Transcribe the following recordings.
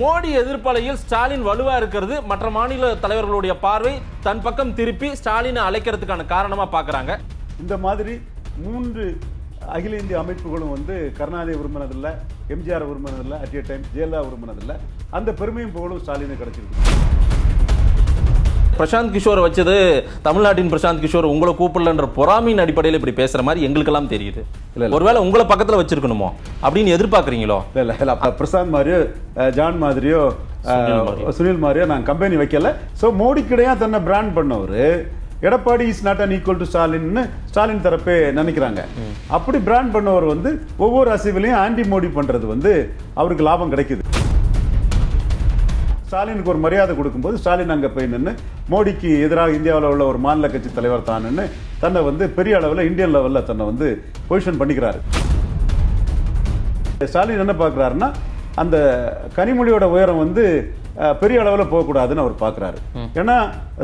மோடி எதிர்ப்பலையில் ஸ்டாலின் வலுவா இருக்கிறது மற்ற மாநில தலைவர்களுடைய பார்வை தன் பக்கம் திருப்பி ஸ்டாலினை அழைக்கிறதுக்கான காரணமா பாக்குறாங்க இந்த மாதிரி மூன்று அகில இந்திய அமைப்புகளும் வந்து கருணாநிதி விரும்பினதில்லை எம்ஜிஆர் விரும்பினதில்ல அட் ஏ டைம் ஜெயலலிதா விரும்பினதில்லை அந்த பெருமையும் புகழும் ஸ்டாலினு கிடைச்சிருக்கு பிரசாந்த் கிஷோர் வச்சது தமிழ்நாட்டின் பிரசாந்த் கிஷோர் உங்களை கூப்பிடலன்ற பொறாமையின் அடிப்படையில் இப்படி பேசுற மாதிரி எங்களுக்கெல்லாம் தெரியுது இல்லை ஒருவேளை உங்களை பக்கத்தில் வச்சிருக்கணுமோ அப்படின்னு எதிர்பார்க்குறீங்களோ இல்லை இல்லை பிரசாந்த் மாதிரியோ ஜான் மாதிரியோ சுனில் மாதிரியோ நான் கம்பெனி வைக்கல ஸோ மோடிக்கிடையா தன்னை பிராண்ட் பண்ணவர் Edappadi is not an equal to ஸ்டாலின்னு ஸ்டாலின் தரப்பே நினைக்கிறாங்க அப்படி பிராண்ட் பண்ணவர் வந்து ஒவ்வொரு அசைவிலையும் ஆன்டி மோடி பண்ணுறது வந்து அவருக்கு லாபம் கிடைக்குது ஸ்டாலினுக்கு ஒரு மரியாதை கொடுக்கும்போது ஸ்டாலின் அங்கே போய் நின்று மோடிக்கு எதிராக இந்தியாவில் உள்ள ஒரு மாநில கட்சி தலைவர் தான் நின்று தன்னை வந்து பெரிய அளவில் இந்தியன் லெவலில் தன்னை வந்து பொசிஷன் பண்ணிக்கிறாரு ஸ்டாலின் என்ன பார்க்குறாருன்னா அந்த கனிமொழியோட உயரம் வந்து பெரிய அளவில் போகக்கூடாதுன்னு அவர் பார்க்குறாரு ஏன்னா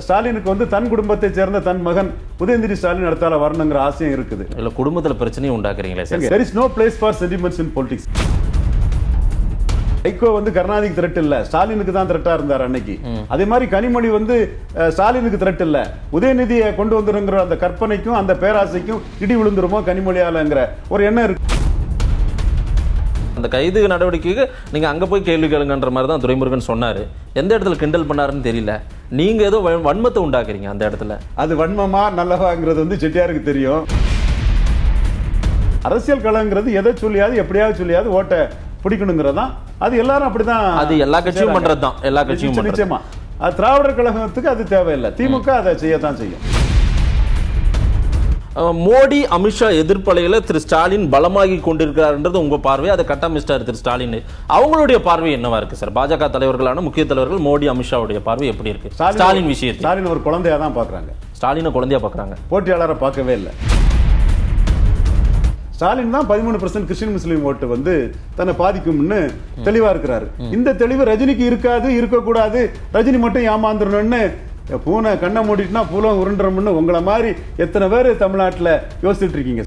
ஸ்டாலினுக்கு வந்து தன் குடும்பத்தை சேர்ந்த தன் மகன் உதயந்திரி ஸ்டாலின் அடுத்தால வரணுங்கிற ஆசையும் இருக்குது இல்லை குடும்பத்தில் பிரச்சனையும் உண்டாக்குறீங்களா சரி is no place for sentiments in politics Vaiko வந்து கருணாநிதி திரட்டு இல்ல ஸ்டாலினுக்கு தான் திரட்டா இருந்தார் அன்னைக்கு அதே மாதிரி கனிமொழி வந்து ஸ்டாலினுக்கு திரட்டு இல்ல உதயநிதியை கொண்டு வந்துருங்கிற அந்த கற்பனைக்கும் அந்த பேராசைக்கும் இடி விழுந்துருமோ கனிமொழியாலங்கிற ஒரு எண்ணம் இருக்கு அந்த கைது நடவடிக்கைக்கு நீங்க அங்க போய் கேள்வி கேளுங்கன்ற மாதிரி தான் துரைமுருகன் சொன்னாரு எந்த இடத்துல கிண்டல் பண்ணாருன்னு தெரியல நீங்க ஏதோ வன்மத்தை உண்டாக்குறீங்க அந்த இடத்துல அது வன்மமா நல்லவாங்கிறது வந்து செட்டியாருக்கு தெரியும் அரசியல் களங்கிறது எதை சொல்லியாவது எப்படியாவது சொல்லியாவது ஓட்டை பிடிக்கணுங்கிறதான் அது எல்லாரும் அப்படிதான் அது எல்லா கட்சியும் பண்றது தான் எல்லா கட்சியும் நிச்சயமா அது திராவிடர் கழகத்துக்கு அது தேவையில்லை திமுக அதை செய்யத்தான் செய்யும் மோடி அமித்ஷா எதிர்ப்பலையில் திரு ஸ்டாலின் பலமாகி கொண்டிருக்கிறார்ன்றது உங்கள் பார்வை அதை கட்டமிச்சிட்டார் திரு ஸ்டாலின் அவங்களுடைய பார்வை என்னவா இருக்கு சார் பாஜக தலைவர்களான முக்கிய தலைவர்கள் மோடி அமித்ஷாவுடைய பார்வை எப்படி இருக்கு ஸ்டாலின் விஷயம் ஸ்டாலின் ஒரு குழந்தையா தான் பார்க்குறாங்க ஸ்டாலினை குழந்தையா பார்க்குறாங்க போட்டியாளரை பார்க்கவே இல்லை ஸ்டாலின் தான் பதிமூணு பர்சன்ட் கிறிஸ்டின் முஸ்லீம் ஓட்டு வந்து தன்னை பாதிக்கும்னு தெளிவா இருக்கிறாரு இந்த தெளிவு ரஜினிக்கு இருக்காது இருக்கக்கூடாது ரஜினி மட்டும் ஏமாந்துடணும்னு பூனை கண்ணை மூடிட்டுனா பூலம் உருண்டுறோம்னு உங்களை மாதிரி எத்தனை பேர் தமிழ்நாட்டில் யோசிச்சுட்டு இருக்கீங்க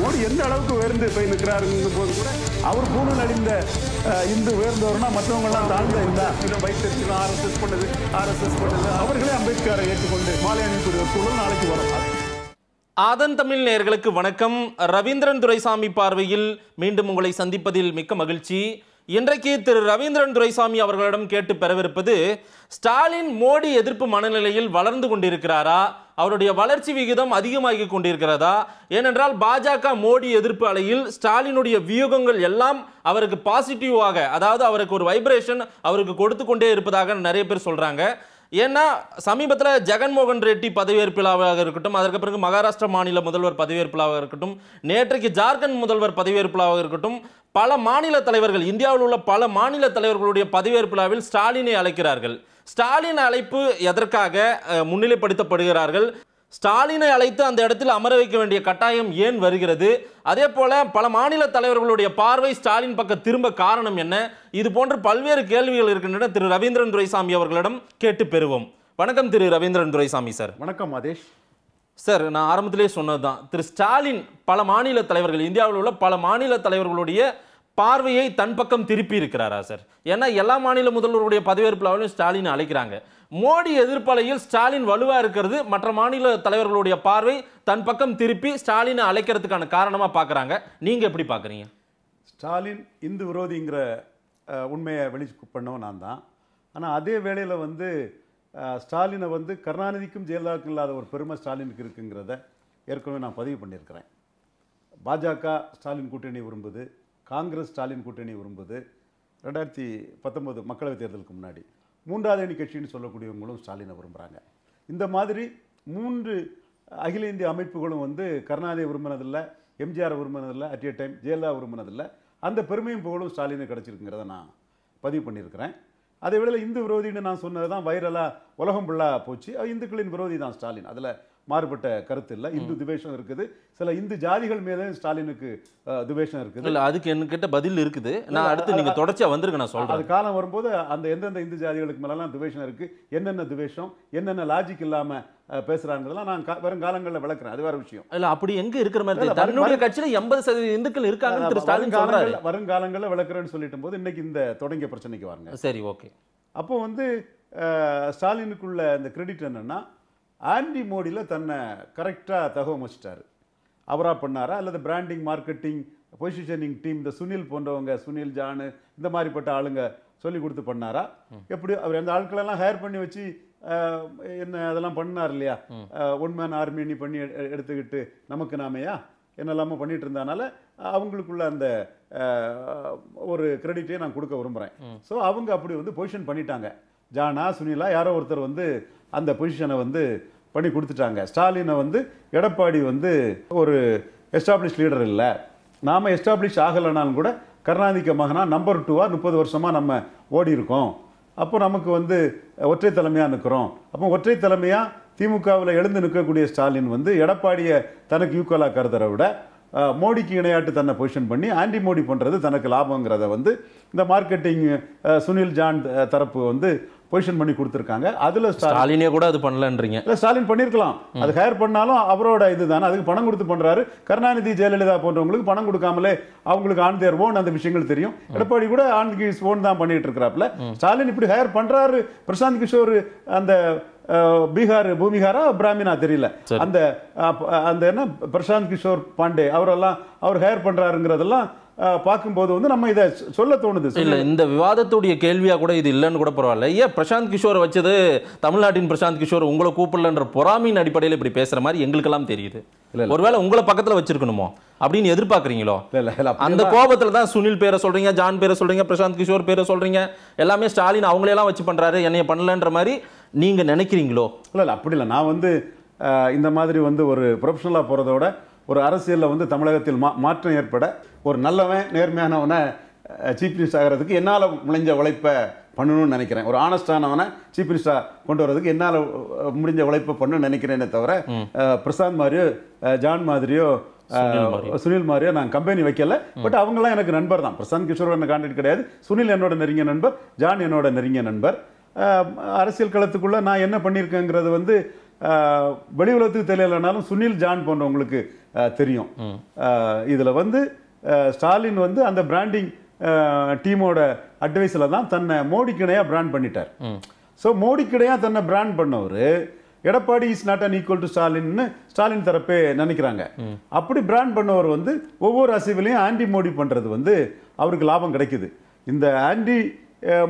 மோடி எந்த அளவுக்கு உயர்ந்து போய் நிற்கிறாருங்கும் போது கூட அவர் பூனல் அழிந்த இந்து உயர்ந்தவர்னா மற்றவங்கெல்லாம் தாழ்ந்த இந்த இதை ஆர்எஸ்எஸ் பண்ணது ஆர்எஸ்எஸ் பண்ணது அவர்களே அம்பேத்கரை ஏற்றுக்கொண்டு மாலை அணிக்கூடிய சூழல் நாளைக்கு வரும் ஆதன் தமிழ் நேர்களுக்கு வணக்கம் ரவீந்திரன் துரைசாமி பார்வையில் மீண்டும் உங்களை சந்திப்பதில் மிக்க மகிழ்ச்சி இன்றைக்கு திரு ரவீந்திரன் துரைசாமி அவர்களிடம் கேட்டு பெறவிருப்பது ஸ்டாலின் மோடி எதிர்ப்பு மனநிலையில் வளர்ந்து கொண்டிருக்கிறாரா அவருடைய வளர்ச்சி விகிதம் அதிகமாகி கொண்டிருக்கிறதா ஏனென்றால் பாஜக மோடி எதிர்ப்பு அலையில் ஸ்டாலினுடைய வியூகங்கள் எல்லாம் அவருக்கு பாசிட்டிவாக அதாவது அவருக்கு ஒரு வைப்ரேஷன் அவருக்கு கொடுத்து கொண்டே இருப்பதாக நிறைய பேர் சொல்கிறாங்க ஏன்னா சமீபத்தில் ஜெகன்மோகன் ரெட்டி பதவியேற்பிலாவாக இருக்கட்டும் அதற்கு பிறகு மகாராஷ்டிரா மாநில முதல்வர் பதவியேற்பு இருக்கட்டும் நேற்றைக்கு ஜார்க்கண்ட் முதல்வர் பதவியேற்பு இருக்கட்டும் பல மாநில தலைவர்கள் இந்தியாவில் உள்ள பல மாநில தலைவர்களுடைய பதவியேற்பிலாவில் ஸ்டாலினை அழைக்கிறார்கள் ஸ்டாலின் அழைப்பு எதற்காக முன்னிலைப்படுத்தப்படுகிறார்கள் ஸ்டாலினை அழைத்து அந்த இடத்தில் அமர வைக்க வேண்டிய கட்டாயம் ஏன் வருகிறது அதே போல பல மாநில தலைவர்களுடைய பார்வை ஸ்டாலின் பக்கம் திரும்ப காரணம் என்ன இது போன்ற பல்வேறு கேள்விகள் இருக்கின்றன திரு ரவீந்திரன் துரைசாமி அவர்களிடம் கேட்டு பெறுவோம் வணக்கம் திரு ரவீந்திரன் துரைசாமி சார் வணக்கம் மாதேஷ் சார் நான் ஆரம்பத்திலே சொன்னது தான் திரு ஸ்டாலின் பல மாநில தலைவர்கள் இந்தியாவில் உள்ள பல மாநில தலைவர்களுடைய பார்வையை தன் பக்கம் திருப்பி இருக்கிறாரா சார் ஏன்னா எல்லா மாநில முதல்வருடைய பதவியேற்புலாவிலும் ஸ்டாலின் அழைக்கிறாங்க மோடி எதிர்ப்பலையில் ஸ்டாலின் வலுவாக இருக்கிறது மற்ற மாநில தலைவர்களுடைய பார்வை தன் பக்கம் திருப்பி ஸ்டாலினை அழைக்கிறதுக்கான காரணமாக பார்க்குறாங்க நீங்கள் எப்படி பார்க்குறீங்க ஸ்டாலின் இந்து விரோதிங்கிற உண்மையை வெளி பண்ணவும் நான் தான் ஆனால் அதே வேளையில் வந்து ஸ்டாலினை வந்து கருணாநிதிக்கும் ஜெயலலிதாவுக்கும் இல்லாத ஒரு பெருமை ஸ்டாலினுக்கு இருக்குங்கிறத ஏற்கனவே நான் பதிவு பண்ணியிருக்கிறேன் பாஜக ஸ்டாலின் கூட்டணி விரும்புது காங்கிரஸ் ஸ்டாலின் கூட்டணி விரும்புது ரெண்டாயிரத்தி பத்தொம்போது மக்களவைத் தேர்தலுக்கு முன்னாடி மூன்றாவது அணி கட்சின்னு சொல்லக்கூடியவங்களும் ஸ்டாலினை விரும்புகிறாங்க இந்த மாதிரி மூன்று அகில இந்திய அமைப்புகளும் வந்து கருணாநிதி விரும்பினதில்லை எம்ஜிஆர் விரும்பினதில்லை அட் ஏ டைம் ஜெயலலிதா விரும்பினதில்லை அந்த பெருமையும் புகழும் ஸ்டாலினை கிடச்சிருக்குங்கிறத நான் பதிவு பண்ணியிருக்கிறேன் அதே வேளையில் இந்து விரோதின்னு நான் சொன்னது தான் வைரலாக உலகம் ஃபுல்லாக போச்சு இந்துக்களின் விரோதி தான் ஸ்டாலின் அதில் மாறுபட்ட கருத்து இல்லை இந்து துவேஷம் இருக்குது சில இந்து ஜாதிகள் மேலே ஸ்டாலினுக்கு துவேஷம் இருக்குது இல்லை அதுக்கு என்கிட்ட பதில் இருக்குது நான் அடுத்து நீங்கள் தொடர்ச்சியாக வந்திருக்கு நான் சொல்கிறேன் அது காலம் வரும்போது அந்த எந்தெந்த இந்து ஜாதிகளுக்கு மேலாம் துவேஷம் இருக்குது என்னென்ன துவேஷம் என்னென்ன லாஜிக் இல்லாமல் பேசுறாங்கிறதெல்லாம் நான் வரும் காலங்களில் விளக்குறேன் அது வேற விஷயம் இல்ல அப்படி எங்க இருக்கிற மாதிரி தன்னுடைய கட்சியில எண்பது சதவீத இந்துக்கள் இருக்காங்க திரு ஸ்டாலின் சொல்றாரு வருங்காலங்களில் விளக்குறேன்னு சொல்லிட்டு போது இன்னைக்கு இந்த தொடங்கிய பிரச்சனைக்கு வாருங்க சரி ஓகே அப்போ வந்து ஸ்டாலினுக்குள்ள இந்த கிரெடிட் என்னன்னா ஆண்டி மோடியில் தன்னை கரெக்டாக தகவமைச்சிட்டாரு அவராக பண்ணாரா அல்லது பிராண்டிங் மார்க்கெட்டிங் பொசிஷனிங் டீம் இந்த சுனில் போன்றவங்க சுனில் ஜானு இந்த மாதிரிப்பட்ட ஆளுங்க சொல்லி கொடுத்து பண்ணாரா எப்படி அவர் அந்த ஆட்களெல்லாம் ஹையர் பண்ணி வச்சு என்ன அதெல்லாம் பண்ணார் இல்லையா ஒன் மேன் நீ பண்ணி எடுத்துக்கிட்டு நமக்கு நாமையா என்னெல்லாமோ பண்ணிட்டு இருந்தனால அவங்களுக்குள்ள அந்த ஒரு கிரெடிட்டே நான் கொடுக்க விரும்புகிறேன் ஸோ அவங்க அப்படி வந்து பொசிஷன் பண்ணிட்டாங்க ஜானா சுனிலா யாரோ ஒருத்தர் வந்து அந்த பொசிஷனை வந்து பண்ணி கொடுத்துட்டாங்க ஸ்டாலினை வந்து எடப்பாடி வந்து ஒரு எஸ்டாப்ளிஷ் லீடர் இல்லை நாம் எஸ்டாப்ளிஷ் ஆகலைனாலும் கூட கருணாநிதிக்கு மகனாக நம்பர் டூவாக முப்பது வருஷமாக நம்ம ஓடி இருக்கோம் அப்போ நமக்கு வந்து ஒற்றை தலைமையாக நிற்கிறோம் அப்போ ஒற்றை தலைமையாக திமுகவில் எழுந்து நிற்கக்கூடிய ஸ்டாலின் வந்து எடப்பாடியை தனக்கு யூக்கலாக கருதுற விட மோடிக்கு இணையாட்டு தன்னை பொசிஷன் பண்ணி ஆன்டி மோடி பண்ணுறது தனக்கு லாபங்கிறத வந்து இந்த மார்க்கெட்டிங் சுனில் ஜான் தரப்பு வந்து பொசிஷன் பண்ணி கொடுத்துருக்காங்க அதில் ஸ்டாலினே கூட அது பண்ணலன்றீங்க இல்லை ஸ்டாலின் பண்ணியிருக்கலாம் அது ஹையர் பண்ணாலும் அவரோட இது தானே அதுக்கு பணம் கொடுத்து பண்ணுறாரு கருணாநிதி ஜெயலலிதா போன்றவங்களுக்கு பணம் கொடுக்காமலே அவங்களுக்கு ஆன் தேர் ஓன் அந்த விஷயங்கள் தெரியும் எடப்பாடி கூட ஆன் ஓன் தான் பண்ணிட்டு இருக்கிறாப்ல ஸ்டாலின் இப்படி ஹையர் பண்ணுறாரு பிரசாந்த் கிஷோர் அந்த பீகார் பூமிகாரா பிராமினா தெரியல அந்த அந்த என்ன பிரசாந்த் கிஷோர் பாண்டே அவரெல்லாம் அவர் ஹையர் பண்ணுறாருங்கிறதெல்லாம் பார்க்கும்போது வந்து நம்ம இதை சொல்ல தோணுது இல்லை இந்த விவாதத்துடைய கேள்வியாக கூட இது இல்லைன்னு கூட பரவாயில்ல ஏன் பிரசாந்த் கிஷோர் வச்சது தமிழ்நாட்டின் பிரசாந்த் கிஷோர் உங்களை கூப்பிடலன்ற பொறாமின் அடிப்படையில் இப்படி பேசுகிற மாதிரி எங்களுக்கெல்லாம் தெரியுது இல்லை ஒருவேளை உங்களை பக்கத்தில் வச்சிருக்கணுமோ அப்படின்னு எதிர்பார்க்குறீங்களோ அந்த கோபத்தில் தான் சுனில் பேரை சொல்கிறீங்க ஜான் பேரை சொல்கிறீங்க பிரசாந்த் கிஷோர் பேரை சொல்கிறீங்க எல்லாமே ஸ்டாலின் அவங்களெல்லாம் வச்சு பண்ணுறாரு என்னைய பண்ணலன்ற மாதிரி நீங்கள் நினைக்கிறீங்களோ இல்லை இல்லை அப்படி இல்லை நான் வந்து இந்த மாதிரி வந்து ஒரு ப்ரொஃபஷனலாக போகிறதோட ஒரு அரசியலில் வந்து தமிழகத்தில் மா மாற்றம் ஏற்பட ஒரு நல்லவன் நேர்மையானவனை சீஃப் மினிஸ்டர் ஆகிறதுக்கு என்னால் முடிஞ்ச உழைப்பை பண்ணணும்னு நினைக்கிறேன் ஒரு ஆனஸ்டானவனை சீஃப் மினிஸ்டராக கொண்டு வரதுக்கு என்னால் முடிஞ்ச உழைப்பை பண்ணணும்னு நினைக்கிறேனே தவிர பிரசாந்த் மாதிரியோ ஜான் மாதிரியோ சுனில் மாதிரியோ நான் கம்பெனி வைக்கல பட் அவங்களாம் எனக்கு நண்பர் தான் பிரசாந்த் கிஷோரோட கான்டாக்ட் கிடையாது சுனில் என்னோட நெருங்கிய நண்பர் ஜான் என்னோட நெருங்கிய நண்பர் அரசியல் களத்துக்குள்ளே நான் என்ன பண்ணியிருக்கேங்கிறது வந்து வெளி உலகத்துக்கு தெரியலைனாலும் சுனில் ஜான் போன்றவங்களுக்கு தெரியும் இதில் வந்து ஸ்டாலின் வந்து அந்த பிராண்டிங் டீமோட அட்வைஸில் தான் தன்னை மோடிக்கிடையாக பிராண்ட் பண்ணிட்டார் ஸோ மோடிக்கிடையாக தன்னை பிராண்ட் பண்ணவர் Edappadi is not an equal to ஸ்டாலின்னு ஸ்டாலின் தரப்பே நினைக்கிறாங்க அப்படி பிராண்ட் பண்ணவர் வந்து ஒவ்வொரு அசைவிலையும் ஆன்டி மோடி பண்ணுறது வந்து அவருக்கு லாபம் கிடைக்குது இந்த ஆன்டி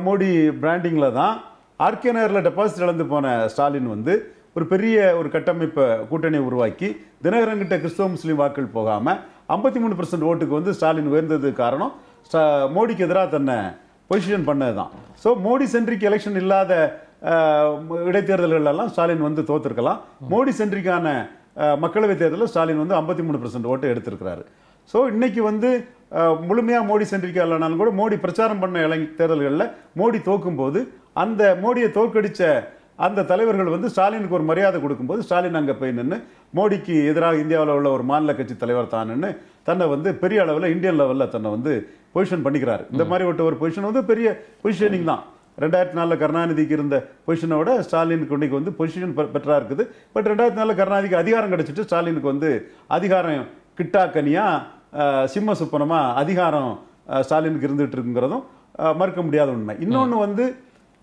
மோடி பிராண்டிங்கில் தான் ஆர்கே நகரில் டெபாசிட் இழந்து போன ஸ்டாலின் வந்து ஒரு பெரிய ஒரு கட்டமைப்பை கூட்டணியை உருவாக்கி தினகரங்கிட்ட கிறிஸ்தவ முஸ்லீம் வாக்கள் போகாமல் ஐம்பத்தி மூணு பர்சன்ட் ஓட்டுக்கு வந்து ஸ்டாலின் உயர்ந்தது காரணம் மோடிக்கு எதிராக தன்னை பொசிஷன் பண்ணது தான் ஸோ மோடி சென்றிக்கு எலெக்ஷன் இல்லாத இடைத்தேர்தல்களெல்லாம் ஸ்டாலின் வந்து தோற்றுருக்கலாம் மோடி சென்ட்ரிக்கான மக்களவைத் தேர்தலில் ஸ்டாலின் வந்து ஐம்பத்தி மூணு பர்சன்ட் ஓட்டு எடுத்திருக்கிறாரு ஸோ இன்றைக்கி வந்து முழுமையாக மோடி சென்ட்ரிக்கா இல்லைனாலும் கூட மோடி பிரச்சாரம் பண்ண இளை தேர்தல்களில் மோடி தோக்கும்போது அந்த மோடியை தோற்கடித்த அந்த தலைவர்கள் வந்து ஸ்டாலினுக்கு ஒரு மரியாதை கொடுக்கும்போது ஸ்டாலின் அங்கே போய் நின்று மோடிக்கு எதிராக இந்தியாவில் உள்ள ஒரு மாநில கட்சி தலைவர் தான் நின்று தன்னை வந்து பெரிய அளவில் இந்தியன் லெவலில் தன்னை வந்து பொசிஷன் பண்ணிக்கிறார் இந்த மாதிரி ஒட்ட ஒரு பொசிஷன் வந்து பெரிய பொசிஷனிங் தான் ரெண்டாயிரத்தி நாலில் கருணாநிதிக்கு இருந்த பொசிஷனோட ஸ்டாலினுக்கு இன்னைக்கு வந்து பொசிஷன் பெற்றா இருக்குது பட் ரெண்டாயிரத்தி நாலில் கருணாநிதிக்கு அதிகாரம் கிடச்சிட்டு ஸ்டாலினுக்கு வந்து அதிகாரம் கிட்டாக்கனியாக சிம்ம சுப்பனமாக அதிகாரம் ஸ்டாலினுக்கு இருந்துகிட்டு இருக்குங்கிறதும் மறுக்க முடியாத உண்மை இன்னொன்று வந்து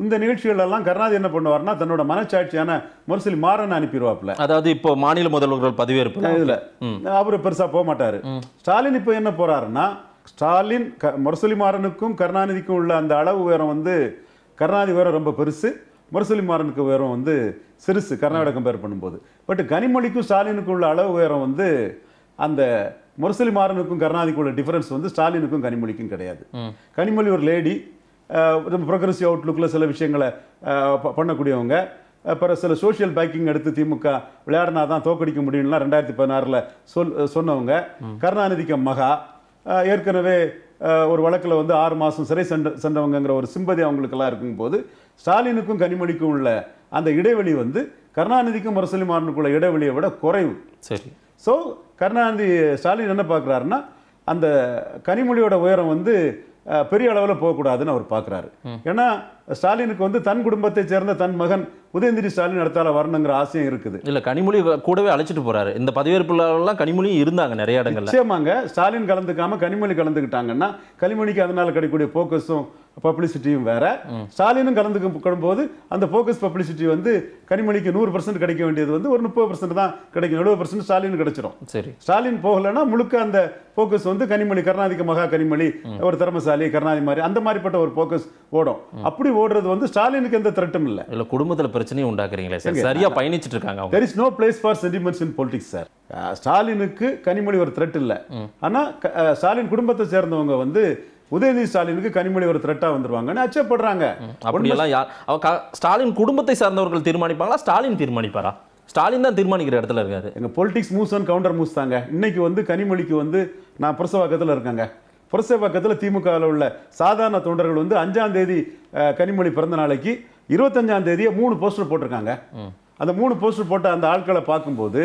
இந்த நிகழ்ச்சிகள் எல்லாம் கருணாதி என்ன பண்ணுவார்னா தன்னோட மனச்சாட்சியான முரசொலி மாறன் அனுப்பிடுவாப்ல அதாவது இப்போ மாநில முதல்வர்கள் பதிவேற்பு இதுல அவரு பெருசா போக மாட்டாரு ஸ்டாலின் இப்போ என்ன போறாருன்னா ஸ்டாலின் க முரசொலி மாறனுக்கும் கருணாநிதிக்கும் உள்ள அந்த அளவு உயரம் வந்து கருணாநிதி உயரம் ரொம்ப பெருசு முரசொலி மாறனுக்கு உயரம் வந்து சிறுசு கர்நாடக கம்பேர் பண்ணும்போது பட் கனிமொழிக்கும் ஸ்டாலினுக்கும் உள்ள அளவு உயரம் வந்து அந்த முரசொலி மாறனுக்கும் கருணாநிதிக்கும் உள்ள டிஃபரன்ஸ் வந்து ஸ்டாலினுக்கும் கனிமொழிக்கும் கிடையாது கனிமொழி ஒரு லேடி ப்ரொக்ரஸிவ் அவுட்லுக்கில் சில விஷயங்களை பண்ணக்கூடியவங்க அப்புறம் சில சோஷியல் பேக்கிங் எடுத்து திமுக விளையாடினா தான் தோக்கடிக்க முடியும்லாம் ரெண்டாயிரத்தி பதினாறில் சொல் சொன்னவங்க கருணாநிதிக்கு மகா ஏற்கனவே ஒரு வழக்கில் வந்து ஆறு மாதம் சிறை சென்ற சென்றவங்கிற ஒரு சிம்பதி அவங்களுக்கெல்லாம் இருக்கும்போது ஸ்டாலினுக்கும் கனிமொழிக்கும் உள்ள அந்த இடைவெளி வந்து கருணாநிதிக்கும் முரசொலி இடைவெளியை விட குறைவு சரி ஸோ கருணாநிதி ஸ்டாலின் என்ன பார்க்குறாருன்னா அந்த கனிமொழியோட உயரம் வந்து பெரிய அளவில் போகக்கூடாதுன்னு அவர் பார்க்குறாரு ஏன்னா ஸ்டாலினுக்கு வந்து தன் குடும்பத்தை சேர்ந்த தன் மகன் உதயநிதி ஸ்டாலின் அடுத்தால வரணுங்கிற ஆசையும் இருக்குது இல்லை கனிமொழி கூடவே அழைச்சிட்டு போறாரு இந்த பதவியேற்புலாம் கனிமொழியும் இருந்தாங்க நிறைய இடங்கள் நிச்சயமாங்க ஸ்டாலின் கலந்துக்காம கனிமொழி கலந்துக்கிட்டாங்கன்னா கனிமொழிக்கு அதனால கிடைக்கக்கூடிய போக்கஸும் பப்ளிசிட்டியும் வேற ஸ்டாலினும் கலந்துக்கும் போது அந்த போக்கஸ் பப்ளிசிட்டி வந்து கனிமொழிக்கு நூறு பர்சன்ட் கிடைக்க வேண்டியது வந்து ஒரு முப்பது பர்சன்ட் தான் கிடைக்கும் எழுபது பர்சன்ட் ஸ்டாலின் கிடைச்சிடும் சரி ஸ்டாலின் போகலன்னா முழுக்க அந்த போக்கஸ் வந்து கனிமொழி கருணாதிக்க மகா கனிமொழி ஒரு திறமசாலி கருணாதி மாதிரி அந்த மாதிரிப்பட்ட ஒரு போக்கஸ் ஓடும் அப்படி ஓடுறது வந்து ஸ்டாலினுக்கு எந்த திரட்டும் இல்லை இல்லை குடும்பத்தில் பிரச்சனையும் உண்டாக்குறீங்களே சார் சரியா பயணிச்சுட்டு இருக்காங்க there is no place for sentiments in politics sir ஸ்டாலினுக்கு கனிமொழி ஒரு த்ரெட் இல்லை ஆனால் ஸ்டாலின் குடும்பத்தை சேர்ந்தவங்க வந்து உதயநிதி ஸ்டாலினுக்கு கனிமொழி ஒரு த்ரெட்டாக வந்துருவாங்கன்னு அச்சப்படுறாங்க அப்படியெல்லாம் யார் அவ ஸ்டாலின் குடும்பத்தை சார்ந்தவர்கள் தீர்மானிப்பாங்களா ஸ்டாலின் தீர்மானிப்பாரா ஸ்டாலின் தான் தீர்மானிக்கிற இடத்துல இருக்காரு எங்கள் politics moves and counter moves தாங்க இன்னைக்கு வந்து கனிமொழிக்கு வந்து நான் புரசவாக்கத்தில் இருக்காங்க புரசவாக்கத்தில் திமுகவில் உள்ள சாதாரண தொண்டர்கள் வந்து அஞ்சாம் தேதி கனிமொழி பிறந்த நாளைக்கு இருபத்தஞ்சாம் தேதியை மூணு போஸ்டர் போட்டிருக்காங்க அந்த மூணு போஸ்டர் போட்ட அந்த ஆட்களை பார்க்கும்போது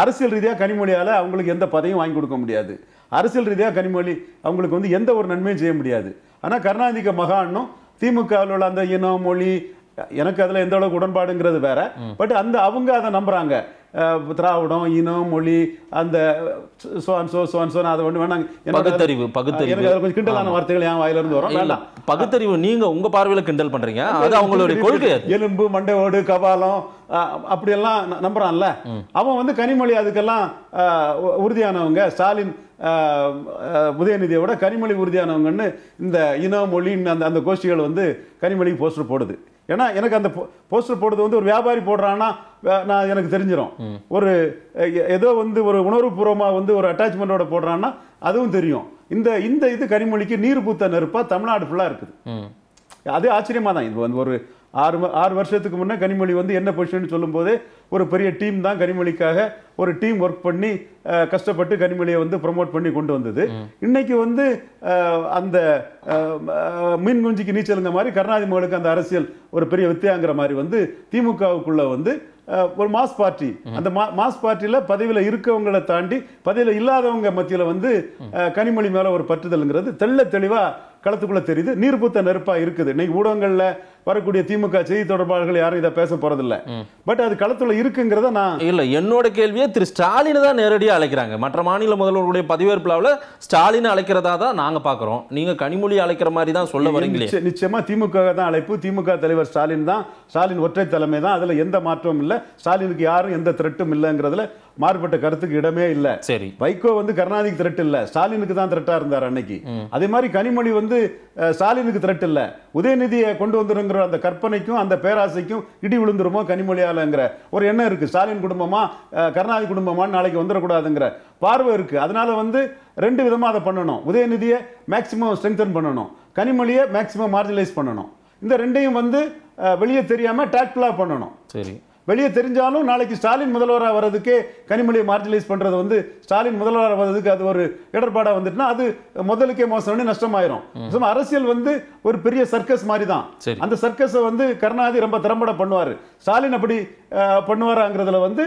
அரசியல் ரீதியாக கனிமொழியால் அவங்களுக்கு எந்த பதவியும் வாங்கி கொடுக்க முடியாது அரசியல் ரீதியாக கனிமொழி அவங்களுக்கு வந்து எந்த ஒரு நன்மையும் செய்ய முடியாது ஆனால் கருணாநிதிக்க மகாண்ணும் திமுகவில் உள்ள அந்த இனம் மொழி எனக்கு அதில் எந்த அளவுக்கு உடன்பாடுங்கிறது வேற பட் அந்த அவங்க அதை நம்புகிறாங்க திராவிடம் இனம் மொழி அந்த சோன்சோ சோன்சோ அதை ஒன்று வேணாங்க பகுத்தறிவு பகுத்தறிவு எனக்கு அதில் கொஞ்சம் கிண்டலான வார்த்தைகள் என் வாயிலிருந்து வரும் வேண்டாம் பகுத்தறிவு நீங்க உங்க பார்வையில் கிண்டல் பண்றீங்க அது அவங்களுடைய கொள்கை எலும்பு மண்டையோடு கபாலம் அப்படியெல்லாம் நம்புறான்ல அவன் வந்து கனிமொழி அதுக்கெல்லாம் உறுதியானவங்க ஸ்டாலின் உதயநிதியோட கனிமொழி உறுதியானவங்கன்னு இந்த இன மொழின்னு அந்த அந்த கோஷ்டிகள் வந்து கனிமொழிக்கு போஸ்டர் போடுது ஏன்னா எனக்கு அந்த போஸ்டர் போடுறது வந்து ஒரு வியாபாரி போடுறான்னா நான் எனக்கு தெரிஞ்சிடும் ஒரு ஏதோ வந்து ஒரு உணர்வுபூர்வமாக வந்து ஒரு அட்டாச்மெண்ட்டோட போடுறான்னா அதுவும் தெரியும் இந்த இந்த இது கனிமொழிக்கு நீர் பூத்த நெருப்பாக தமிழ்நாடு ஃபுல்லாக இருக்குது அது ஆச்சரியமாக தான் இது வந்து ஒரு ஆறு ஆறு வருஷத்துக்கு முன்னே கனிமொழி வந்து என்ன பொசிஷன் சொல்லும்போது ஒரு பெரிய டீம் தான் கனிமொழிக்காக ஒரு டீம் ஒர்க் பண்ணி கஷ்டப்பட்டு கனிமொழியை வந்து ப்ரொமோட் பண்ணி கொண்டு வந்தது இன்னைக்கு வந்து அந்த மீன் குஞ்சிக்கு நீச்சலுங்க மாதிரி கருணாநிதி மகளுக்கு அந்த அரசியல் ஒரு பெரிய வித்தியாங்கிற மாதிரி வந்து திமுகவுக்குள்ள வந்து ஒரு மாஸ் பார்ட்டி அந்த மாஸ் பார்ட்டியில் பதவியில் இருக்கவங்களை தாண்டி பதவியில் இல்லாதவங்க மத்தியில் வந்து கனிமொழி மேலே ஒரு பற்றுதல்ங்கிறது தெள்ள தெளிவாக களத்துக்குள்ளே தெரியுது நீர்பூத்த நெருப்பாக இருக்குது இன்னைக்கு ஊடகங்களில் வரக்கூடிய திமுக செய்தி தொடர்பாளர்கள் யாரும் இதை பேச போறதில்ல பட் அது களத்துல இருக்குங்கிறத நான் இல்ல என்னோட கேள்வியே திரு ஸ்டாலின் தான் நேரடியாக அழைக்கிறாங்க மற்ற மாநில முதல்வருடைய பதிவேற்பில் ஸ்டாலின் அழைக்கிறதா தான் நாங்க பாக்குறோம் நீங்க கனிமொழி அழைக்கிற மாதிரி தான் சொல்ல வரீங்களே நிச்சயமா திமுக தான் அழைப்பு திமுக தலைவர் ஸ்டாலின் தான் ஸ்டாலின் ஒற்றை தலைமை தான் அதுல எந்த மாற்றமும் இல்லை ஸ்டாலினுக்கு யாரும் எந்த திரட்டும் இல்லைங்கிறதுல மாறுபட்ட கருத்துக்கு இடமே இல்ல சரி வைகோ வந்து கருணாநிதிக்கு திரட்டு இல்ல ஸ்டாலினுக்கு தான் திரட்டா இருந்தார் அன்னைக்கு அதே மாதிரி கனிமொழி வந்து ஸ்டாலினுக்கு திரட்டு இல்ல உதயநிதியை கொண்டு வந்துருங்கிற அந்த கற்பனைக்கும் அந்த பேராசைக்கும் இடி விழுந்துருமோ கனிமொழியாலங்கிற ஒரு எண்ணம் இருக்கு ஸ்டாலின் குடும்பமா கருணாநிதி குடும்பமான்னு நாளைக்கு வந்துடக்கூடாதுங்கிற பார்வை இருக்கு அதனால வந்து ரெண்டு விதமாக அதை பண்ணணும் உதயநிதியை மேக்சிமம் ஸ்ட்ரெங்தன் பண்ணணும் கனிமொழியை மேக்சிமம் மார்ஜினலைஸ் பண்ணணும் இந்த ரெண்டையும் வந்து வெளியே தெரியாமல் டேக்ட்ஃபுல்லாக பண்ணணும் சரி வெளியே தெரிஞ்சாலும் நாளைக்கு ஸ்டாலின் முதல்வராக வர்றதுக்கே கனிமொழியை மார்ஜிலைஸ் பண்ணுறது வந்து ஸ்டாலின் முதல்வராக வர்றதுக்கு அது ஒரு இடர்பாடாக வந்துட்டுனா அது முதலுக்கே மோசம்னு நஷ்டமாயிரும் அரசியல் வந்து ஒரு பெரிய சர்க்கஸ் மாதிரி தான் அந்த சர்க்கஸை வந்து கருணாநிதி ரொம்ப திறம்பட பண்ணுவார் ஸ்டாலின் அப்படி பண்ணுவாராங்கிறதுல வந்து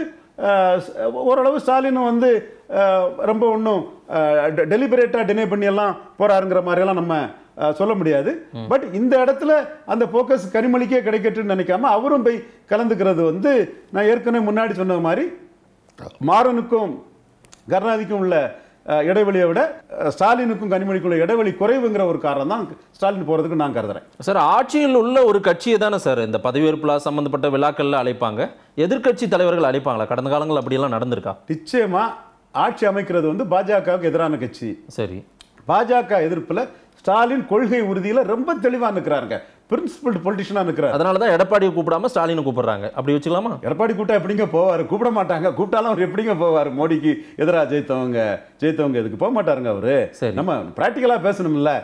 ஓரளவு ஸ்டாலினும் வந்து ரொம்ப ஒன்றும் டெலிபரேட்டாக பண்ணி பண்ணியெல்லாம் போகிறாருங்கிற மாதிரியெல்லாம் நம்ம சொல்ல முடியாது பட் இந்த இடத்துல அந்த போக்கஸ் கனிமொழிக்கே கிடைக்கட்டுன்னு நினைக்காம அவரும் போய் கலந்துக்கிறது வந்து நான் ஏற்கனவே முன்னாடி சொன்ன மாதிரி மாறனுக்கும் கருணாதிக்கும் உள்ள இடைவெளியை விட ஸ்டாலினுக்கும் கனிமொழிக்குள்ள இடைவெளி குறைவுங்கிற ஒரு காரணம் தான் ஸ்டாலின் போகிறதுக்கு நான் கருதுறேன் சார் ஆட்சியில் உள்ள ஒரு கட்சியை தானே சார் இந்த பதவியேற்புலா சம்மந்தப்பட்ட விழாக்கள்ல அழைப்பாங்க எதிர்கட்சி தலைவர்கள் அழைப்பாங்களா கடந்த காலங்கள் அப்படியெல்லாம் நடந்திருக்கா நிச்சயமாக ஆட்சி அமைக்கிறது வந்து பாஜகவுக்கு எதிரான கட்சி சரி பாஜக எதிர்ப்பில் ஸ்டாலின் கொள்கை உறுதியில் ரொம்ப தெளிவாக நிற்கிறாருங்க பிரின்சிபல் பொலிட்டிஷனாக நிற்கிறார் அதனால தான் எடப்பாடியை கூப்பிடாம ஸ்டாலினை கூப்பிடுறாங்க அப்படி வச்சுக்கலாமா எடப்பாடி கூட்டா எப்படிங்க போவார் கூப்பிட மாட்டாங்க கூப்பிட்டாலும் அவர் எப்படிங்க போவார் மோடிக்கு எதிராக ஜெயித்தவங்க ஜெயித்தவங்க இதுக்கு போக மாட்டாருங்க அவரு நம்ம ப்ராக்டிக்கலாக பேசணும்ல